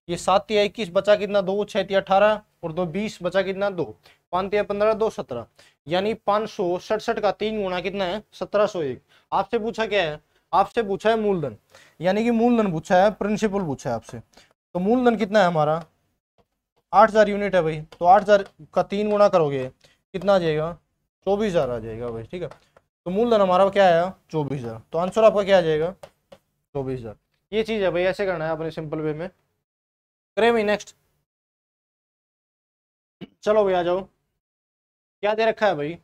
ये सात या इक्कीस बचा कितना दो छह तिया अठारह और दो बीस बचा कितना दो पांच या पंद्रह दो सत्रह यानी पांच सौ सड़सठ का तीन गुणा कितना है सत्रह सौ एक आपसे पूछा क्या है आपसे पूछा है मूलधन यानी कि मूलधन पूछा है प्रिंसिपल पूछा है आपसे तो मूलधन कितना है हमारा आठ हज़ार यूनिट है भाई तो आठ हज़ार का तीन गुणा करोगे कितना आ जाएगा चौबीस हज़ार आ जाएगा भाई ठीक है तो मूलधन हमारा क्या आया चौबीस हज़ार तो आंसर आपका क्या आ जाएगा चौबीस हज़ार ये चीज़ है भाई ऐसे करना है अपने सिंपल वे में करें भाई नेक्स्ट चलो भाई आ जाओ क्या दे रखा है भाई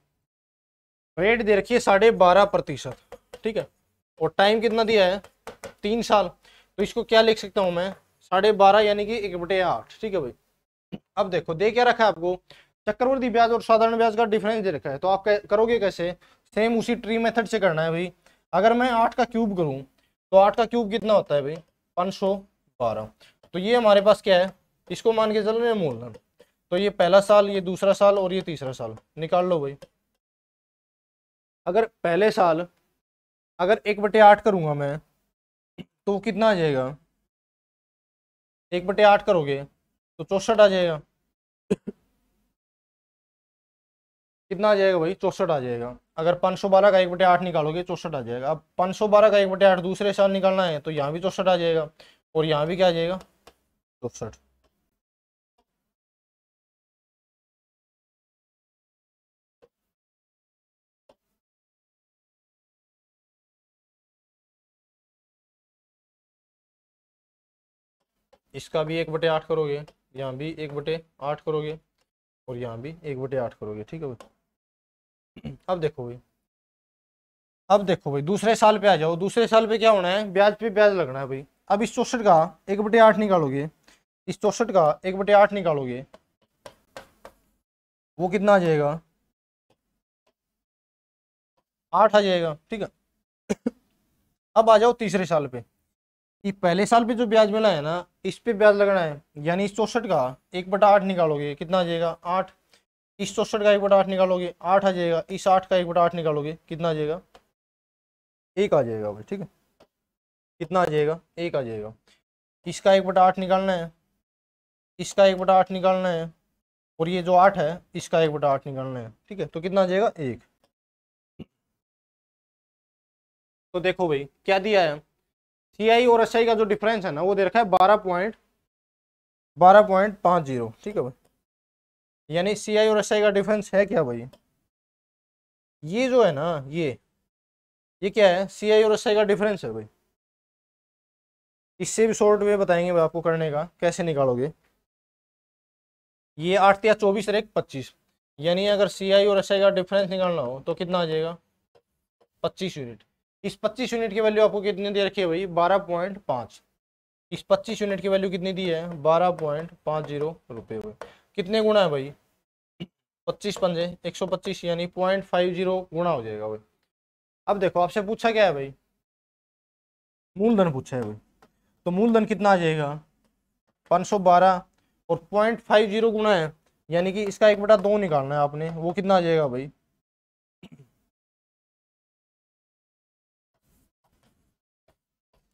रेट दे रखी है साढ़े बारह प्रतिशत ठीक है और टाइम कितना दिया है तीन साल तो इसको क्या लिख सकता हूँ मैं साढ़े बारह यानी कि एक बटे आठ ठीक है भाई अब देखो दे क्या रखा है आपको चक्रवर्ती ब्याज और साधारण ब्याज का डिफरेंस दे रखा है तो आप करोगे कैसे सेम उसी ट्री मेथड से करना है भाई अगर मैं आठ का क्यूब करूँ तो आठ का क्यूब कितना होता है भाई पाँच सौ बारह तो ये हमारे पास क्या है इसको मान के चल रहे मूलधन तो ये पहला साल ये दूसरा साल और ये तीसरा साल निकाल लो भाई अगर पहले साल अगर एक बटे आठ करूँगा मैं तो कितना आ जाएगा एक बटे आठ करोगे तो चौसठ आ जाएगा कितना आ जाएगा भाई चौसठ आ जाएगा अगर पाँच सौ बारह का एक बटे आठ निकालोगे चौसठ आ जाएगा अब पाँच सौ बारह का एक बटे आठ दूसरे साल निकालना है तो यहाँ भी चौसठ आ जाएगा और यहाँ भी क्या आ जाएगा चौसठ इसका भी एक बटे आठ करोगे यहाँ भी एक बटे आठ करोगे और यहाँ भी एक बटे आठ करोगे ठीक है भाई <clears throat> अब देखो भाई अब देखो भाई दूसरे साल पे आ जाओ दूसरे साल पे क्या होना है ब्याज पे ब्याज लगना है भाई अब इस चौसठ का एक बटे आठ निकालोगे इस चौसठ का एक बटे आठ निकालोगे वो कितना आ जाएगा आठ आ जाएगा ठीक है <clears throat> अब आ जाओ तीसरे साल पे ये पहले साल पे जो ब्याज मिला है ना इस पे ब्याज लगना है यानी इस चौसठ का एक बटा आठ निकालोगे कितना आ जाएगा आठ इस चौसठ का एक बटा आठ निकालोगे आठ आ जाएगा इस आठ का एक बटा आठ निकालोगे कितना आ जाएगा एक आ जाएगा भाई ठीक है कितना आ जाएगा एक आ जाएगा इसका एक बटा आठ निकालना है इसका एक बटा आठ निकालना है और ये जो आठ है इसका एक बटा आठ निकालना है ठीक है तो कितना आ जाएगा एक तो देखो भाई क्या दिया है सी और एस का जो डिफरेंस है ना वो दे रखा है बारह पॉइंट बारह पॉइंट पाँच जीरो ठीक है भाई यानी सी आई और एस का डिफरेंस है क्या भाई ये जो है ना ये ये क्या है सी आई और एस का डिफरेंस है भाई इससे भी शॉर्ट वे बताएंगे भाई आपको करने का कैसे निकालोगे ये आठ या चौबीस और एक पच्चीस यानी अगर सी आई और एस आई का डिफरेंस निकालना हो तो कितना आ जाएगा पच्चीस यूनिट इस पच्चीस यूनिट की वैल्यू आपको कितनी दे रखी है भाई बारह पॉइंट पाँच इस पच्चीस यूनिट की वैल्यू कितनी दी है बारह पॉइंट पाँच जीरो रुपये हुए कितने गुणा है भाई पच्चीस पंजे एक सौ पच्चीस यानी पॉइंट फाइव जीरो गुणा हो जाएगा भाई अब देखो आपसे पूछा क्या है भाई मूलधन पूछा है भाई तो मूलधन कितना आ जाएगा पाँच सौ बारह और पॉइंट फाइव जीरो गुणा है यानी कि इसका एक बटा दो निकालना है आपने वो कितना आ जाएगा भाई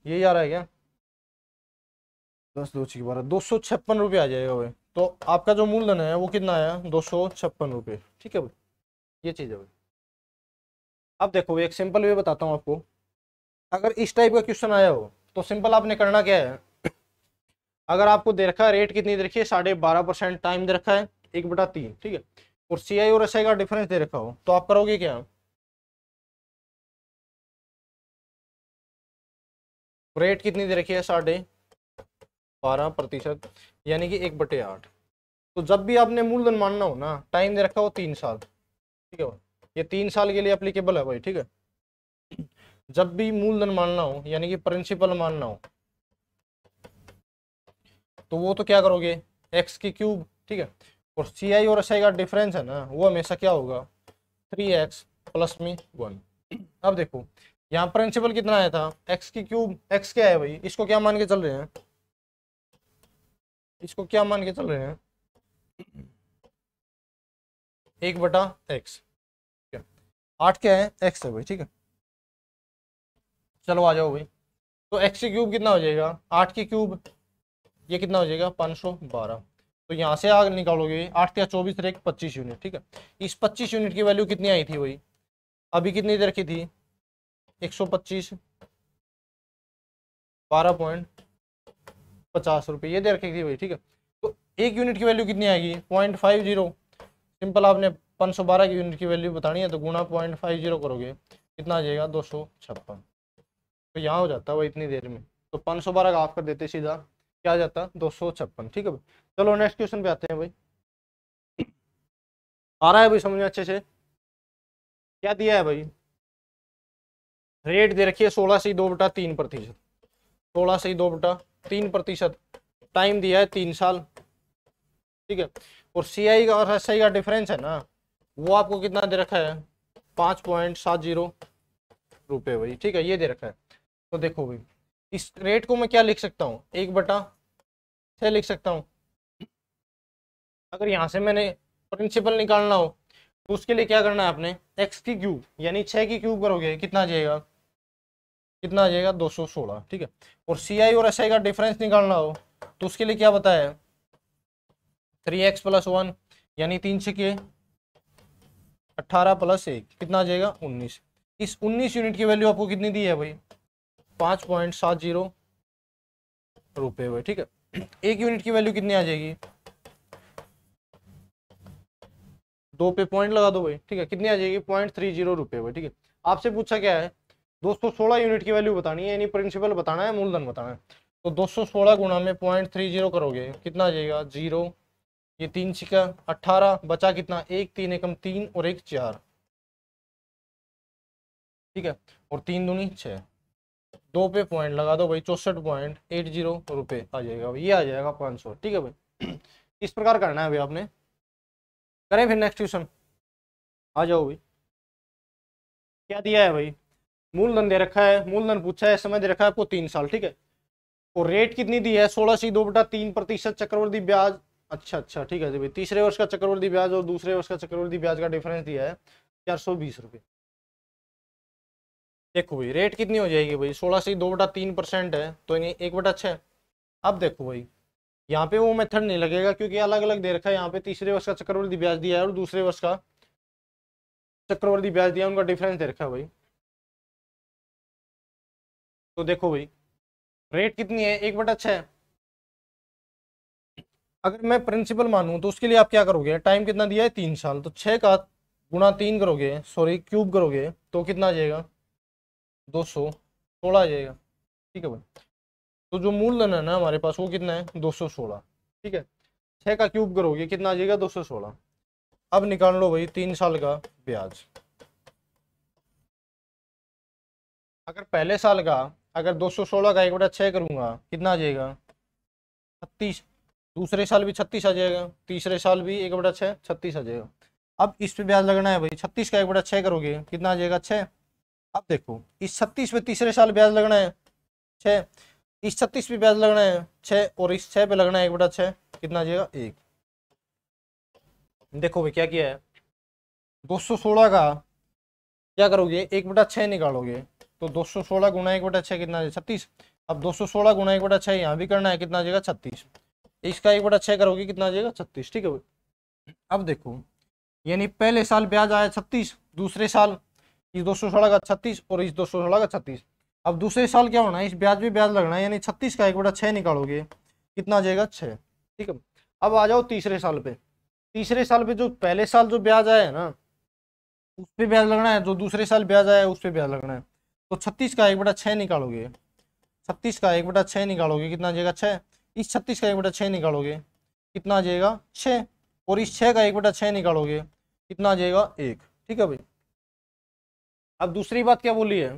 यही आ रहा है क्या दस दो छिक बारह दो सौ छप्पन रुपये आ जाएगा भाई तो आपका जो मूलधन है वो कितना आया दो सौ छप्पन रुपये ठीक है भाई ये चीज़ है भाई अब देखो एक सिंपल वे बताता हूँ आपको अगर इस टाइप का क्वेश्चन आया हो तो सिंपल आपने करना क्या है अगर आपको दे रखा है रेट कितनी दे रखी है साढ़े बारह परसेंट टाइम दे रखा है एक बटा तीन ठीक है और सी आई और एस आई का डिफरेंस दे रखा हो तो आप करोगे क्या रेट कितनी दे रखी है साढ़े बारह प्रतिशत यानी कि एक बटे आठ तो जब भी आपने मूलधन मानना हो ना टाइम दे रखा हो तीन साल ठीक है ये तीन साल के लिए अप्लीकेबल है भाई ठीक है जब भी मूलधन मानना हो यानी कि प्रिंसिपल मानना हो तो वो तो क्या करोगे एक्स की क्यूब ठीक है और सी आई और एस आई का डिफरेंस है ना वो हमेशा क्या होगा थ्री एक्स प्लस मी वन अब देखो यहाँ प्रिंसिपल कितना आया था एक्स की क्यूब एक्स क्या है भाई इसको क्या मान के चल रहे हैं इसको क्या मान के चल रहे हैं एक बटा एक्स आठ क्या है एक्स है भाई ठीक है चलो आ जाओ भाई तो एक्स की क्यूब कितना हो जाएगा आठ की क्यूब ये कितना हो जाएगा पाँच सौ बारह तो यहाँ से आग निकालोगे आठ या चौबीस तरह पच्चीस यूनिट ठीक है इस पच्चीस यूनिट की वैल्यू कितनी आई थी वही अभी कितनी देर की थी एक सौ पच्चीस बारह पॉइंट पचास रुपये ये दे रखी थी भाई ठीक है तो एक यूनिट की वैल्यू कितनी आएगी पॉइंट फाइव जीरो सिंपल आपने पाँच सौ बारह की यूनिट की वैल्यू बतानी है तो गुणा पॉइंट फाइव जीरो करोगे कितना आ जाएगा दो सौ छप्पन तो यहाँ हो जाता है वो इतनी देर में तो पाँच सौ बारह का ऑफ कर देते सीधा क्या आ जाता दो सौ छप्पन ठीक है भाई चलो नेक्स्ट क्वेश्चन पे आते हैं भाई आ रहा है भाई समझ में अच्छे से क्या दिया है भाई रेट दे रखिए सोलह से ही दो बटा तीन प्रतिशत सोलह से ही दो बटा तीन प्रतिशत टाइम दिया है तीन साल ठीक है और सी आई का और एस आई का डिफरेंस है ना वो आपको कितना दे रखा है पाँच पॉइंट सात जीरो रुपये भाई ठीक है ये दे रखा है तो देखो भाई इस रेट को मैं क्या लिख सकता हूँ एक बटा छः लिख सकता हूँ अगर यहाँ से मैंने प्रिंसिपल निकालना हो तो उसके लिए क्या करना है आपने एक्स की क्यूब यानी छः की क्यूब करोगे कितना जाएगा कितना आ जाएगा दो सौ सोलह ठीक है और सी आई और एस आई का डिफरेंस निकालना हो तो उसके लिए क्या बताया थ्री एक्स प्लस वन यानी तीन छिके अट्ठारह प्लस एक कितना आ जाएगा उन्नीस इस उन्नीस यूनिट की वैल्यू आपको कितनी दी है भाई पाँच पॉइंट सात जीरो रुपये भाई ठीक है एक यूनिट की वैल्यू कितनी आ जाएगी दो पे पॉइंट लगा दो भाई ठीक है कितनी आ जाएगी पॉइंट थ्री जीरो रुपये भाई ठीक है आपसे पूछा क्या है 216 यूनिट की वैल्यू बतानी है यानी प्रिंसिपल बताना है मूलधन बताना है तो 216 सौ सोलह गुणा में पॉइंट थ्री जीरो करोगे कितना आ जाएगा जीरो ये तीन छिका अट्ठारह बचा कितना एक तीन एकम तीन और एक चार ठीक है और तीन दूनी छः दो पे पॉइंट लगा दो भाई चौसठ पॉइंट एट जीरो रुपये आ जाएगा भाई ये आ जाएगा पाँच सौ ठीक है भाई <clears throat> इस प्रकार करना है भाई आपने करें फिर नेक्स्ट क्वेश्चन आ जाओ भाई क्या दिया है भाई मूलधन दे रखा है मूलधन पूछा है समय दे रखा है आपको तीन साल ठीक है और रेट कितनी दी है सोलह सी दो बटा तीन प्रतिशत चक्रवर्ती ब्याज अच्छा अच्छा ठीक है जी भाई तीसरे वर्ष का चक्रवर्ती ब्याज और दूसरे वर्ष का चक्रवर्ती ब्याज का डिफरेंस दिया है चार सौ बीस रुपये देखो भाई रेट कितनी हो जाएगी भाई सोलह सी दो बटा तीन परसेंट है तो इन्हें एक बटा छः अब देखो भाई यहाँ पे वो मेथड नहीं लगेगा क्योंकि अलग अलग दे रखा है यहाँ पे तीसरे वर्ष का चक्रवर्ती ब्याज दिया है और दूसरे वर्ष का चक्रवर्ती ब्याज दिया उनका डिफरेंस दे रखा है भाई तो देखो भाई रेट कितनी है एक बटा छः अगर मैं प्रिंसिपल मानूँ तो उसके लिए आप क्या करोगे टाइम कितना दिया है तीन साल तो छः का गुणा तीन करोगे सॉरी क्यूब करोगे तो कितना आ जाएगा दो सौ सोलह आ जाएगा ठीक है भाई तो जो मूलधन है ना हमारे पास वो कितना है दो सौ सोलह ठीक है छः का क्यूब करोगे कितना आ जाएगा दो सौ सोलह अब निकाल लो भाई तीन साल का ब्याज अगर पहले साल का अगर 216 का एक बटा छः करूँगा कितना आ जाएगा छत्तीस दूसरे साल भी छत्तीस आ जाएगा तीसरे साल भी एक बटा छः छत्तीस आ जाएगा अब इस पे ब्याज लगना है भाई छत्तीस का एक बटा छः करोगे कितना आ जाएगा छः अब देखो इस छत्तीस पे तीसरे साल ब्याज लगना है छः इस छत्तीस पे ब्याज लगना है छः और इस छः पे लगना है एक बटा छः कितना आ जाएगा एक देखो भाई क्या किया है सोलह का क्या करोगे एक बटा छः निकालोगे तो 216 सौ सोलह गुणा एक बटा छः कितना छत्तीस अब 216 सौ सोलह गुणा एक बटा छः यहाँ भी करना है कितना आ जाएगा छत्तीस इसका एक बटा छः करोगे कितना आ जाएगा छत्तीस ठीक है अब देखो यानी पहले साल ब्याज आया छत्तीस दूसरे साल इस दो सौ सोलह का छत्तीस और इस दो सौ सोलह का छत्तीस अब दूसरे साल क्या होना है इस ब्याज भी ब्याज लगना है यानी छत्तीस का एक बटा छः निकालोगे कितना आ जाएगा छः ठीक है अब आ जाओ तीसरे साल पे तीसरे साल पे जो पहले साल जो ब्याज आया है ना उस पर ब्याज लगना है जो दूसरे साल ब्याज आया है उस पर ब्याज लगना है तो छत्तीस का एक बटा छः निकालोगे छत्तीस का एक बटा छः निकालोगे कितना आ जाएगा छः इस छत्तीस का एक बटा छः निकालोगे कितना आ जाएगा छः और इस छः का एक बटा छः निकालोगे कितना आ जाएगा एक ठीक है भाई अब दूसरी बात क्या बोली है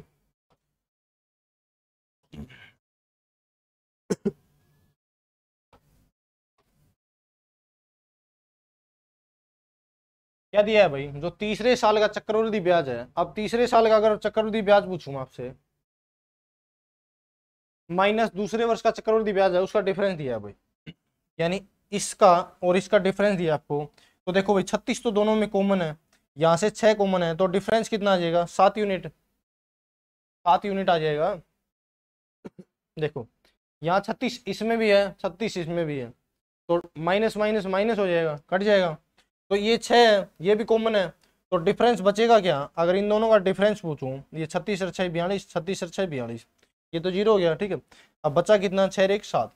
क्या दिया है भाई जो तीसरे साल का चक्रवृद्धि ब्याज है अब तीसरे साल का अगर चक्रवृद्धि ब्याज पूछूं आपसे माइनस दूसरे वर्ष का चक्रवृद्धि ब्याज है उसका डिफरेंस दिया है भाई यानी इसका और इसका डिफरेंस दिया आपको तो देखो भाई छत्तीस तो दोनों में कॉमन है यहाँ से छः कॉमन है तो डिफरेंस कितना आ जाएगा सात यूनिट सात यूनिट आ जाएगा देखो यहाँ छत्तीस इसमें भी है छत्तीस इसमें भी है तो माइनस माइनस माइनस हो जाएगा कट जाएगा तो ये छः है ये भी कॉमन है तो डिफरेंस बचेगा क्या अगर इन दोनों का डिफरेंस पूछूँ ये छत्तीस और छः बयालीस छत्तीस और छः बयालीस ये तो जीरो हो गया ठीक है अब बचा कितना छः एक सात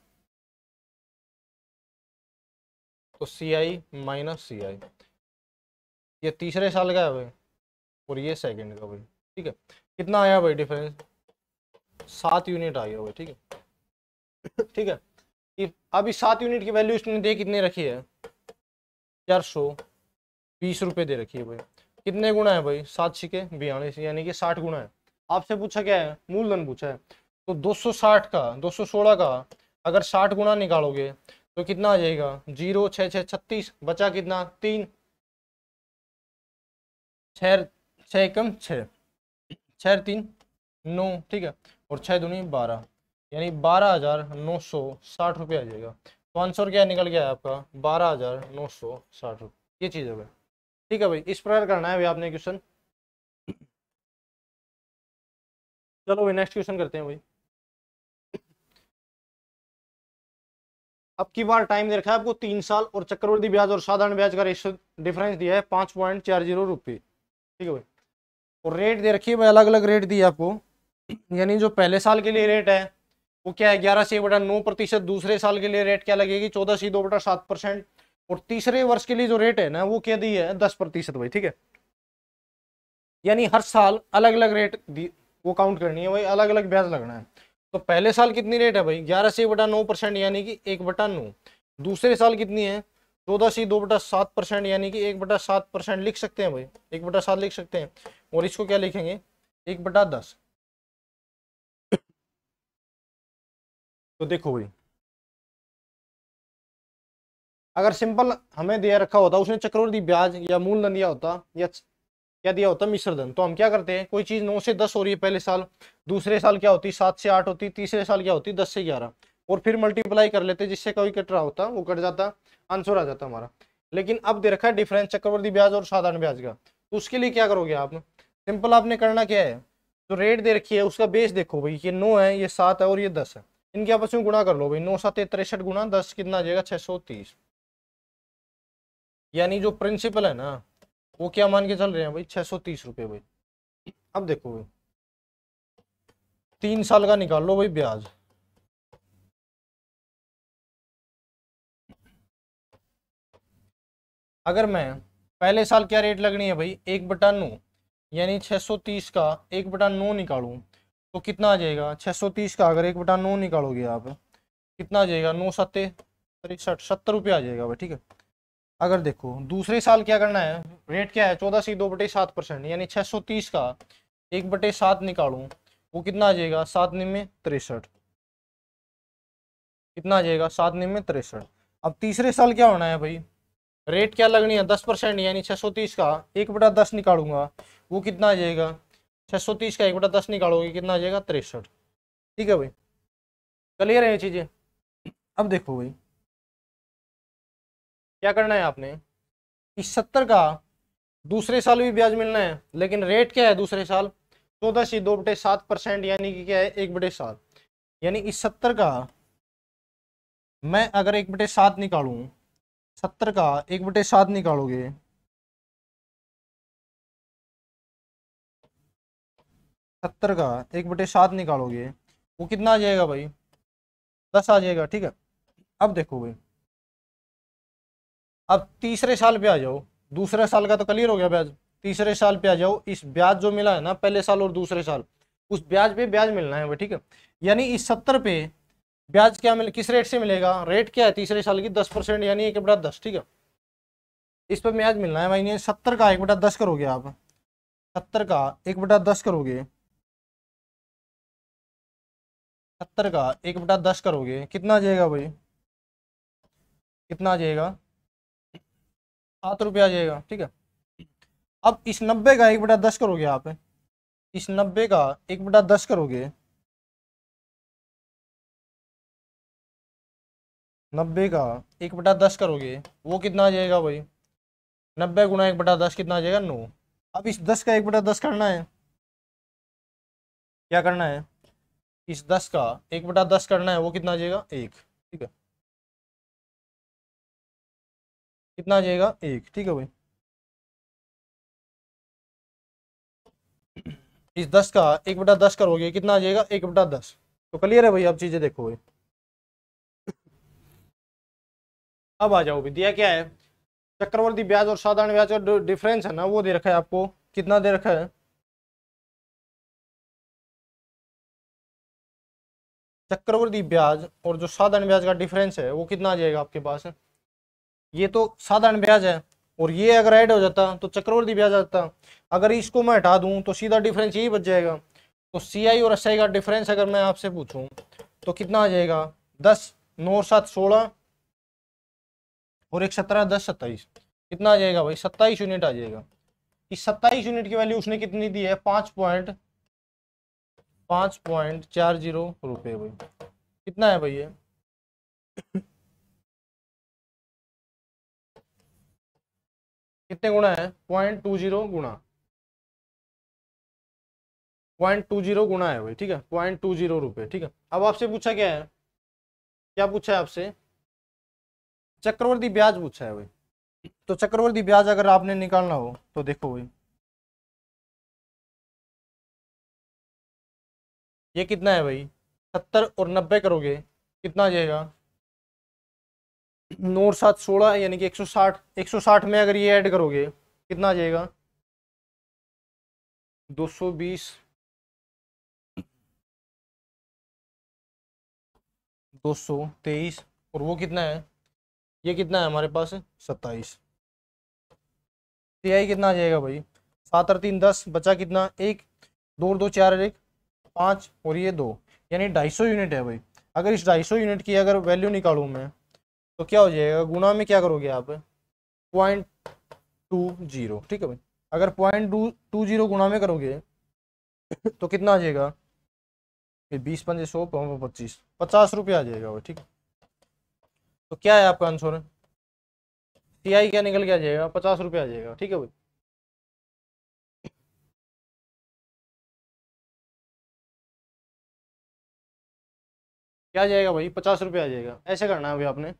तो सी आई माइनस सी आई ये तीसरे साल का है भाई और ये सेकंड का भाई ठीक है कितना आया भाई डिफरेंस सात यूनिट आया भाई ठीक है ठीक है अभी सात यूनिट की वैल्यू इसने दे कितने रखी है चार सौ बीस रुपये दे रखी है भाई कितने गुणा है भाई सात छिके बयालीस यानी कि साठ गुणा है आपसे पूछा क्या है मूलधन पूछा है तो 260 का 216 का अगर साठ गुणा निकालोगे तो कितना आ जाएगा जीरो छः छः छत्तीस बचा कितना तीन छः छ एकम छः छः तीन नौ ठीक है और छः दूनी बारह यानी बारह हज़ार नौ सौ साठ रुपये आ जाएगा पाँच सौ रुपया निकल गया आपका बारह हज़ार नौ सौ साठ रुपये ये चीज़ हो भाई ठीक है भाई इस प्रकार करना है भाई आपने क्वेश्चन चलो भाई नेक्स्ट क्वेश्चन करते हैं भाई अब की बार टाइम दे रखा है आपको तीन साल और चक्रवर्ती ब्याज और साधारण ब्याज का रेशो डिफरेंस दिया है पाँच पॉइंट चार जीरो रुपये ठीक है भाई और रेट दे रखिए भाई अलग अलग रेट है आपको यानी जो पहले साल के लिए रेट है वो क्या है ग्यारह से बटा नौ प्रतिशत दूसरे साल के लिए रेट क्या लगेगी चौदह से दो बटा सात परसेंट और तीसरे वर्ष के लिए जो रेट है ना वो क्या दी है दस प्रतिशत भाई ठीक है यानी हर साल अलग अलग रेट दी वो काउंट करनी है भाई अलग अलग ब्याज लगना है तो पहले साल कितनी रेट है भाई ग्यारह से बटा नौ परसेंट यानी कि एक बटा नौ दूसरे साल कितनी है चौदह से दो बटा सात परसेंट यानी कि एक बटा सात परसेंट लिख सकते हैं भाई एक बटा सात लिख सकते हैं और इसको क्या लिखेंगे एक बटा दस तो देखो भाई अगर सिंपल हमें दिया रखा होता उसने चक्रवर्ती ब्याज या मूलधन दिया होता या क्या दिया होता मिश्रधन तो हम क्या करते हैं कोई चीज नौ से दस हो रही है पहले साल दूसरे साल क्या होती सात से आठ होती तीसरे साल क्या होती दस से ग्यारह और फिर मल्टीप्लाई कर लेते जिससे कोई कट रहा होता वो कट जाता आंसर आ जाता हमारा लेकिन अब दे रखा है डिफरेंस चक्रवर्ती ब्याज और साधारण ब्याज का तो उसके लिए क्या करोगे आप सिंपल आपने करना क्या है जो रेट दे रखी है उसका बेस देखो भाई ये नौ है ये सात है और ये दस है इनके आपस में गुणा कर लो भाई नौ सात तिरसठ गुणा दस कितना आ जाएगा छह सौ तीस यानी जो प्रिंसिपल है ना वो क्या मान के चल रहे हैं भाई छह सौ तीस रुपये भाई अब देखो भाई तीन साल का निकाल लो भाई ब्याज अगर मैं पहले साल क्या रेट लगनी है भाई एक बटा नौ यानी छह सौ तीस का एक बटा नौ निकालू तो कितना आ जाएगा 630 का अगर एक बटा नौ निकालोगे आप कितना आ जाएगा नौ सत्ते तिरसठ सत्तर रुपये आ जाएगा भाई ठीक है अगर देखो दूसरे साल क्या करना है रेट क्या है चौदह से दो बटे सात परसेंट यानी छः सौ तीस का एक बटे सात निकालूँ वो कितना आ जाएगा सात निम्न तिरसठ कितना आ जाएगा सात निम्न तिरसठ अब तीसरे साल क्या होना है भाई रेट क्या लगनी है दस परसेंट यानी छः सौ तीस का एक बटा दस निकालूंगा वो कितना आ जाएगा छह सौ तीस का एक बटा दस निकालोगे कितना आ जाएगा तिरसठ ठीक है भाई क्लियर है ये चीज़ें अब देखो भाई क्या करना है आपने कि सत्तर का दूसरे साल भी ब्याज मिलना है लेकिन रेट क्या है दूसरे साल चौदह से दो बटे सात परसेंट यानी कि क्या है एक बटे सात यानी इस सत्तर का मैं अगर एक बटे सात निकालू सत्तर का एक बटे सात निकालोगे सत्तर का एक बटे सात निकालोगे वो कितना आ जाएगा भाई दस आ जाएगा ठीक है अब देखो भाई अब तीसरे साल पे आ जाओ दूसरे साल का तो क्लियर हो गया ब्याज तीसरे साल पे आ जाओ इस ब्याज जो मिला है ना पहले साल और दूसरे साल उस ब्याज पे ब्याज मिलना है भाई ठीक है यानी इस सत्तर पे ब्याज क्या मिल किस रेट से मिलेगा रेट क्या है तीसरे साल की दस परसेंट यानी एक बटा दस ठीक है इस पर ब्याज मिलना है भाई सत्तर का एक बटा दस करोगे आप सत्तर का एक बटा दस करोगे सत्तर का एक बटा दस करोगे कितना आ जाएगा भाई कितना आ जाएगा सात रुपये आ जाएगा ठीक है अब इस नब्बे का एक बटा दस करोगे आप इस नब्बे का एक बटा दस करोगे नब्बे का एक बटा दस करोगे वो कितना आ जाएगा भाई नब्बे गुना एक बटा दस कितना आ जाएगा नौ अब इस दस का एक बटा दस करना है क्या करना है इस दस का एक बटा दस करना है वो कितना आ जाएगा एक ठीक है कितना आ जाएगा एक ठीक है भाई इस दस का एक बटा दस करोगे कितना आ जाएगा एक बटा दस तो क्लियर है भाई अब चीज़ें देखो भाई अब आ जाओ भाई दिया क्या है चक्रवर्ती ब्याज और साधारण ब्याज का डिफरेंस है ना वो दे रखा है आपको कितना दे रखा है चक्रवृद्धि ब्याज और जो साधारण ब्याज का डिफरेंस है वो कितना आ जाएगा आपके पास ये तो साधारण ब्याज है और ये अगर ऐड हो जाता तो चक्रवर्ती ब्याज आता अगर इसको मैं हटा दूं तो सीधा डिफरेंस यही बच जाएगा तो सी आई और एस आई का डिफरेंस अगर मैं आपसे पूछूं तो कितना आ जाएगा दस नौ सात सोलह और एक सत्रह दस सत्ताईस कितना आ जाएगा भाई सत्ताईस यूनिट आ जाएगा इस सत्ताईस यूनिट की वैल्यू उसने कितनी दी है पाँच पॉइंट पाँच पॉइंट चार जीरो रुपये भाई कितना है भैया कितने गुणा है पॉइंट टू जीरो गुणा पॉइंट टू जीरो गुणा है भाई ठीक है पॉइंट टू जीरो रुपये ठीक है अब आपसे पूछा क्या है क्या पूछा है आपसे चक्रवर्ती ब्याज पूछा है भाई तो चक्रवर्ती ब्याज अगर आपने निकालना हो तो देखो भाई ये कितना है भाई सत्तर और नब्बे करोगे कितना आ जाएगा नौ सात सोलह यानी कि एक सौ साठ एक सौ साठ में अगर ये ऐड करोगे कितना आ जाएगा दो सौ बीस दो सौ तेईस और वो कितना है ये कितना है हमारे पास सत्ताईस तिहाई तो कितना आ जाएगा भाई सात और तीन दस बचा कितना एक दो दो चार एक पाँच और ये दो यानी ढाई सौ यूनिट है भाई अगर इस ढाई सौ यूनिट की अगर वैल्यू निकालूँ मैं तो क्या हो जाएगा गुना में क्या करोगे आप पॉइंट टू जीरो ठीक है भाई अगर पॉइंट टू टू जीरो गुना में करोगे तो कितना आ जाएगा बीस पंजे सौ पच्चीस पचास रुपया आ जाएगा भाई ठीक तो क्या है आपका आंसर टी आई क्या निकल के आ जाएगा पचास रुपया आ जाएगा ठीक है भाई क्या जाएगा भाई पचास रुपये आ जाएगा ऐसे करना है अभी आपने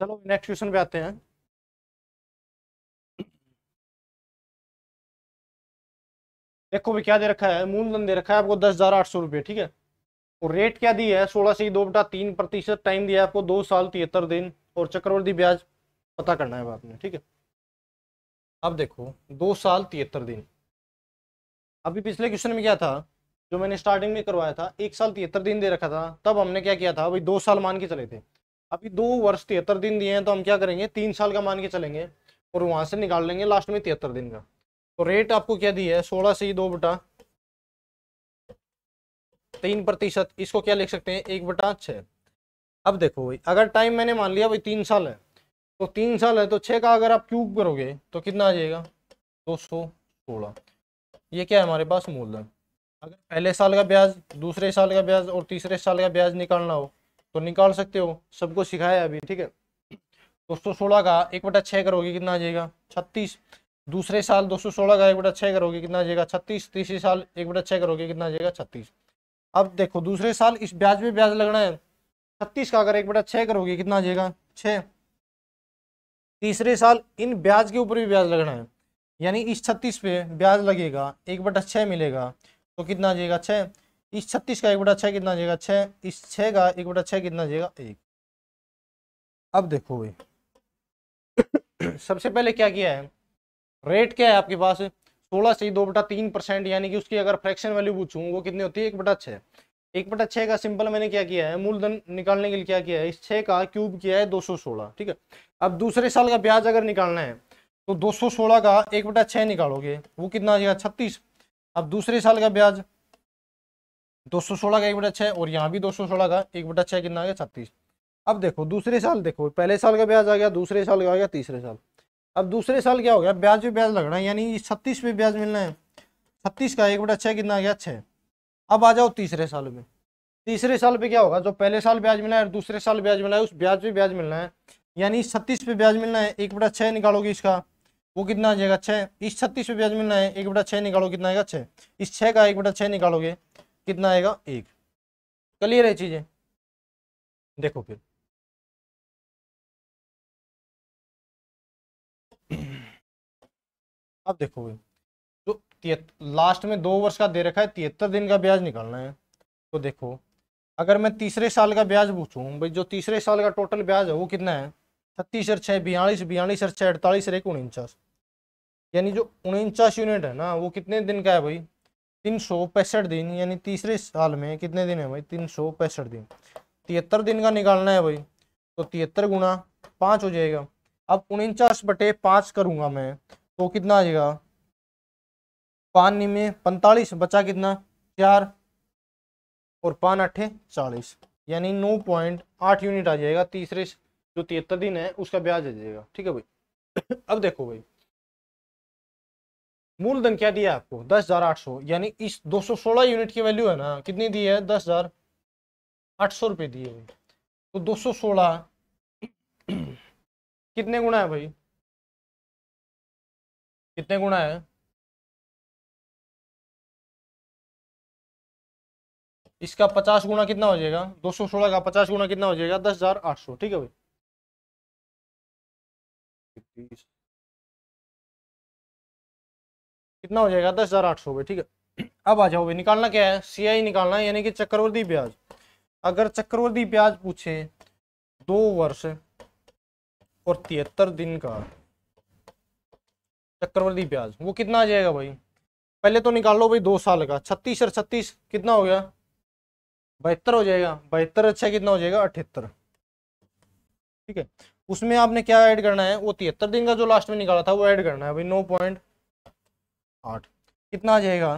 चलो नेक्स्ट क्वेश्चन पे आते हैं देखो भी क्या दे रखा है मूलधन दे रखा है आपको दस हज़ार आठ सौ रुपये ठीक है और रेट क्या दी है सोलह से दो बटा तीन प्रतिशत टाइम दिया है आपको दो साल तिहत्तर दिन और चक्रवर्ती ब्याज पता करना है आपने ठीक है अब देखो दो साल तिहत्तर दिन अभी पिछले क्वेश्चन में क्या था जो मैंने स्टार्टिंग में करवाया था एक साल तिहत्तर दिन दे रखा था तब हमने क्या किया था भाई दो साल मान के चले थे अभी दो वर्ष तिहत्तर दिन दिए हैं तो हम क्या करेंगे तीन साल का मान के चलेंगे और वहाँ से निकाल लेंगे लास्ट में तिहत्तर दिन का तो रेट आपको क्या दिया है सोलह से ही दो बटा तीन प्रतिशत इसको क्या लिख सकते हैं एक बटा छः अब देखो भाई अगर टाइम मैंने मान लिया भाई तीन साल है तो तीन साल है तो छः का अगर आप क्यूब करोगे तो कितना आ जाएगा दो सौ सोलह ये क्या है हमारे पास मूलधन अगर पहले साल का ब्याज दूसरे साल का ब्याज और तीसरे साल का ब्याज निकालना हो तो निकाल सकते हो सबको सिखाया अभी ठीक है दो सौ सोलह का एक बटा छः करोगे कितना आ जाएगा छत्तीस दूसरे साल दो सौ सोलह का एक बटा छः करोगे कितना आ जाएगा छत्तीस तीसरे साल एक बटा छः करोगे कितना आ जाएगा छत्तीस अब देखो दूसरे साल इस ब्याज में ब्याज लगना है छत्तीस का अगर एक बटा छः करोगे कितना आ जाएगा छः तीसरे साल इन ब्याज के ऊपर भी ब्याज लगना है यानी इस छत्तीस पे ब्याज लगेगा एक बटा छः मिलेगा तो कितना आ जाएगा छः इस छत्तीस का एक बटा छः कितना आ जाएगा छः इस छः का एक बटा छः कितना आ जाएगा एक अब देखो भाई <coughs> सबसे पहले क्या किया है रेट क्या है आपके पास सोलह से ही दो बटा तीन परसेंट यानी कि उसकी अगर फ्रैक्शन वैल्यू पूछूँ वो कितनी होती है एक बटा छः एक बटा छः का सिंपल मैंने क्या किया है मूलधन निकालने के लिए क्या किया है इस छः का क्यूब किया है दो सौ सोलह ठीक है अब दूसरे साल का ब्याज अगर निकालना है तो दो सौ सोलह का एक बटा छः निकालोगे वो कितना आ जाएगा छत्तीस अब दूसरे साल का ब्याज दो सौ सोलह का एक बटा छः और यहाँ भी दो सौ सोलह का एक बटा छः कितना आ गया छत्तीस अब देखो दूसरे साल देखो पहले साल का ब्याज आ गया दूसरे साल का आ गया तीसरे साल अब दूसरे साल क्या हो गया ब्याज भी ब्याज लगना है यानी छत्तीस पे ब्याज मिलना है छत्तीस का एक बटा छः कितना आ गया छः अब आ जाओ तीसरे साल में तीसरे साल पे क्या होगा जो पहले साल ब्याज मिला है और दूसरे साल ब्याज मिला है उस ब्याज पे ब्याज मिलना है यानी छत्तीस पे ब्याज मिलना है एक बटा छः निकालोगे इसका वो कितना आ जाएगा छः इस छत्तीस पे ब्याज मिलना है एक बटा छः निकालो कितना आएगा छः इस छः का एक बटा छः निकालोगे कितना आएगा एक क्लियर है चीज़ें देखो फिर अब देखोगे तो लास्ट में दो वर्ष का दे रखा है तिहत्तर दिन का ब्याज निकालना है तो देखो अगर मैं तीसरे साल का ब्याज पूछूं भाई जो तीसरे साल का टोटल ब्याज है वो कितना है छत्तीस और छः बयालीस बयालीस और छः अड़तालीस और एक उनचास यानी जो उनचास यूनिट है ना वो कितने दिन का है भाई तीन सौ पैंसठ दिन यानी तीसरे साल में कितने दिन है भाई तीन सौ पैंसठ दिन तिहत्तर दिन का निकालना है भाई तो तिहत्तर गुना पाँच हो जाएगा अब उनचास बटे पाँच करूँगा मैं तो कितना आ जाएगा पान में पैंतालीस बचा कितना चार और पान अट्ठे चालीस यानी नौ पॉइंट आठ यूनिट आ जाएगा तीसरे जो तिहत्तर दिन है उसका ब्याज आ जाएगा ठीक है भाई अब देखो भाई मूलधन क्या दिया आपको दस हजार आठ सौ यानी इस दो सौ सोलह यूनिट की वैल्यू है ना कितनी दी है दस हजार आठ सौ रुपये दिए हुए तो दो सौ सोलह कितने गुणा है भाई कितने गुणा है इसका पचास गुणा कितना हो जाएगा दो सौ सोलह का पचास गुणा कितना हो जाएगा दस हजार आठ सौ ठीक है भाई कितना हो जाएगा दस हज़ार आठ सौ ठीक है अब आ जाओ निकालना क्या है सी आई निकालना है यानी कि चक्रवर्ती ब्याज अगर चक्रवर्ती ब्याज पूछे दो वर्ष और तिहत्तर दिन का चक्रवर्ती ब्याज वो कितना आ जाएगा भाई पहले तो निकाल लो भाई दो साल का छत्तीस और छत्तीस कितना हो गया बहत्तर हो जाएगा बहत्तर अच्छा कितना हो जाएगा अठहत्तर ठीक है उसमें आपने क्या ऐड करना है वो तिहत्तर दिन का जो लास्ट में निकाला था वो ऐड करना है भाई नौ पॉइंट आठ कितना आ जाएगा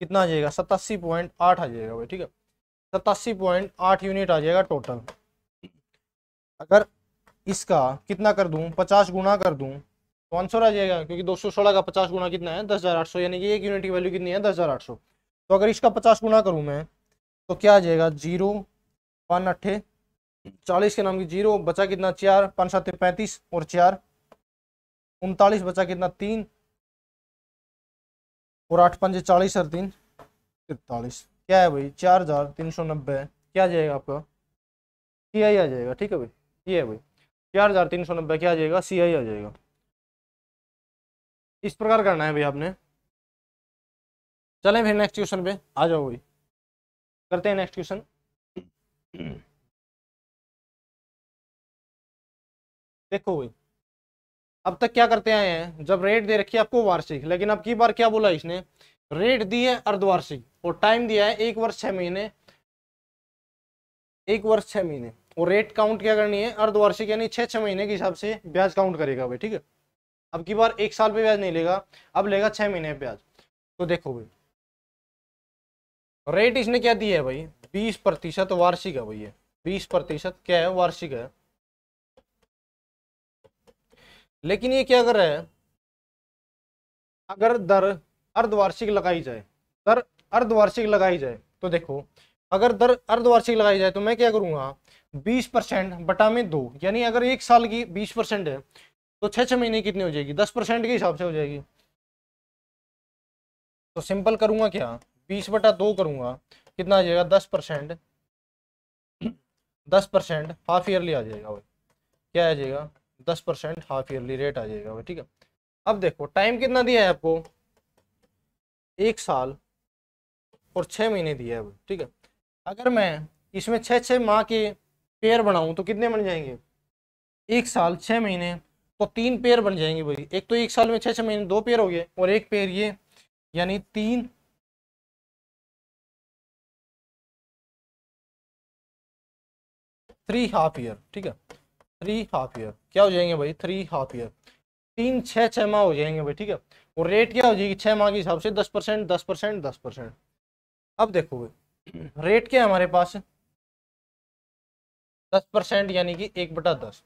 कितना आ जाएगा सतासी पॉइंट आठ आ जाएगा भाई ठीक है सतासी पॉइंट आठ यूनिट आ जाएगा टोटल अगर इसका कितना कर दूं पचास गुना कर दूं तो आंसर आ जाएगा क्योंकि दो सौ सोलह का पचास गुना कितना है दस हज़ार आठ सौ यानी कि एक यूनिट की वैल्यू कितनी है दस हज़ार आठ सौ तो अगर इसका पचास गुना करूं मैं तो क्या आ जाएगा जीरो वन अट्ठे चालीस के नाम की जीरो बचा कितना चार पाँच सात पैंतीस और चार उनतालीस बचा कितना तीन और आठ पंजे चालीस और तीन तिरतालीस क्या है भाई चार हजार तीन सौ नब्बे क्या जाएगा आपका सी आई आ जाएगा ठीक है भाई ये है भाई चार हजार तीन सौ नब्बे क्या आ जाएगा सी आई आ जाएगा इस प्रकार करना है भाई आपने चलें फिर नेक्स्ट क्वेश्चन पे आ जाओ भाई करते हैं नेक्स्ट क्वेश्चन <clears throat> देखो भाई अब तक क्या करते आए हैं जब रेट दे रखी है आपको वार्षिक लेकिन अब की बार क्या बोला इसने रेट दी है अर्धवार्षिक और टाइम दिया है एक वर्ष छह महीने एक वर्ष छह महीने और रेट काउंट क्या करनी है अर्धवार्षिक यानी छह छह महीने के हिसाब से ब्याज काउंट करेगा भाई ठीक है अब की बार एक साल पे ब्याज नहीं लेगा अब लेगा छह महीने ब्याज तो देखो भाई रेट इसने क्या दिया है भाई बीस प्रतिशत वार्षिक है भैया बीस प्रतिशत क्या है वार्षिक है लेकिन ये क्या कर रहा है अगर दर अर्धवार्षिक लगाई जाए दर अर्धवार्षिक लगाई जाए तो देखो अगर दर अर्धवार्षिक लगाई जाए तो मैं क्या करूँगा बीस परसेंट बटा में दो यानी अगर एक साल की बीस परसेंट है तो छः छः महीने कितनी हो जाएगी दस परसेंट के हिसाब से हो जाएगी तो सिंपल करूँगा क्या बीस बटा दो करूँगा कितना आ जाएगा दस परसेंट दस परसेंट हाफ ईयरली आ जाएगा वो क्या आ जाएगा दस परसेंट हाफ ईयरली रेट आ जाएगा ठीक है अब देखो टाइम कितना दिया है आपको एक साल और छः महीने दिया है ठीक है अगर मैं इसमें छः छः माह के पेयर बनाऊँ तो कितने बन जाएंगे एक साल छः महीने तो तीन पेयर बन जाएंगे भाई एक तो एक साल में छः छः महीने दो पेयर हो गए और एक पेयर ये यानी तीन थ्री हाफ ईयर ठीक है थ्री हाफ ईयर क्या हो जाएंगे भाई थ्री हाफ ईयर तीन छः छः माह हो जाएंगे भाई ठीक है और रेट क्या हो जाएगी छः माह के हिसाब से दस परसेंट दस परसेंट दस परसेंट अब देखो भाई रेट क्या है हमारे पास दस परसेंट यानी कि एक बटा दस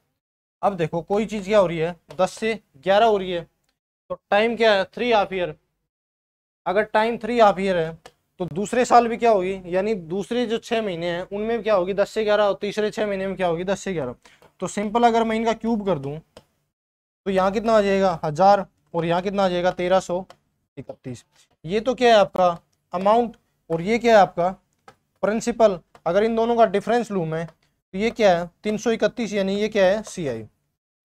अब देखो कोई चीज़ क्या हो रही है दस से ग्यारह हो रही है तो टाइम क्या है थ्री हाफ ईयर अगर टाइम थ्री हाफ ईयर है तो दूसरे साल भी क्या होगी यानी दूसरे जो छः महीने हैं उनमें क्या होगी दस से ग्यारह और तीसरे छः महीने में क्या होगी दस से ग्यारह तो सिंपल अगर मैं इनका क्यूब कर दूँ तो यहाँ कितना आ जाएगा हज़ार और यहाँ कितना आ जाएगा तेरह सौ इकतीस ये तो क्या है आपका अमाउंट और ये क्या है आपका प्रिंसिपल अगर इन दोनों का डिफरेंस लूँ मैं तो ये क्या है तीन सौ इकतीस यानी ये क्या है सी आई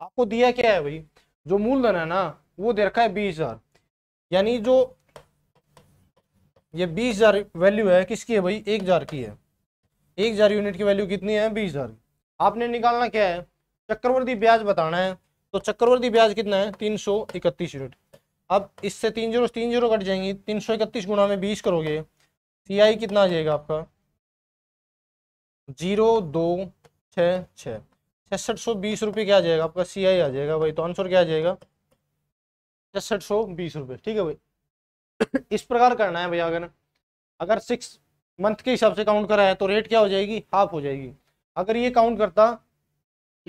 आपको दिया क्या है भाई जो मूलधन है ना वो दे रखा है बीस हज़ार यानी जो ये बीस हज़ार वैल्यू है किसकी है भाई एक हज़ार की है एक हज़ार यूनिट की वैल्यू कितनी है बीस हज़ार आपने निकालना क्या है चक्रवर्ती ब्याज बताना है तो चक्रवर्ती ब्याज कितना है तीन सौ इकतीस यूनिट अब इससे तीन जीरो तीन जीरो कट जाएंगी तीन सौ इकतीस गुणा में बीस करोगे सी आई कितना आ जाएगा आपका जीरो दो छः छसठ सौ बीस रुपये क्या आ जाएगा आपका सी आई आ जाएगा भाई तो आंसर क्या आ जाएगा छसठ सौ बीस रुपये ठीक है भाई इस प्रकार करना है भैया अगर अगर सिक्स मंथ के हिसाब से काउंट कराए तो रेट क्या हो जाएगी हाफ हो जाएगी अगर ये काउंट करता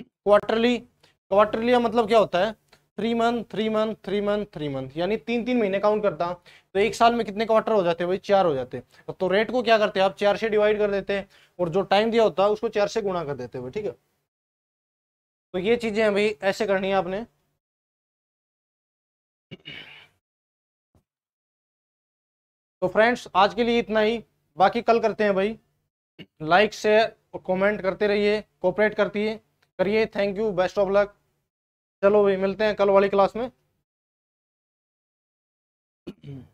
क्वार्टरली क्वार्टरली मतलब क्या होता है three month three month three month three month यानी तीन तीन महीने काउंट करता तो एक साल में कितने क्वार्टर हो जाते भाई चार हो जाते तो रेट को क्या करते आप चार से डिवाइड कर देते हैं और जो टाइम दिया होता है उसको चार से गुणा कर देते हुए ठीक है तो ये चीजें हैं भाई ऐसे करनी है आपने तो फ्रेंड्स आज के लिए इतना ही बाकी कल करते हैं भाई लाइक शेयर और तो कमेंट करते रहिए कोऑपरेट करती है करिए thank you best of luck चलो भाई मिलते हैं कल वाली क्लास में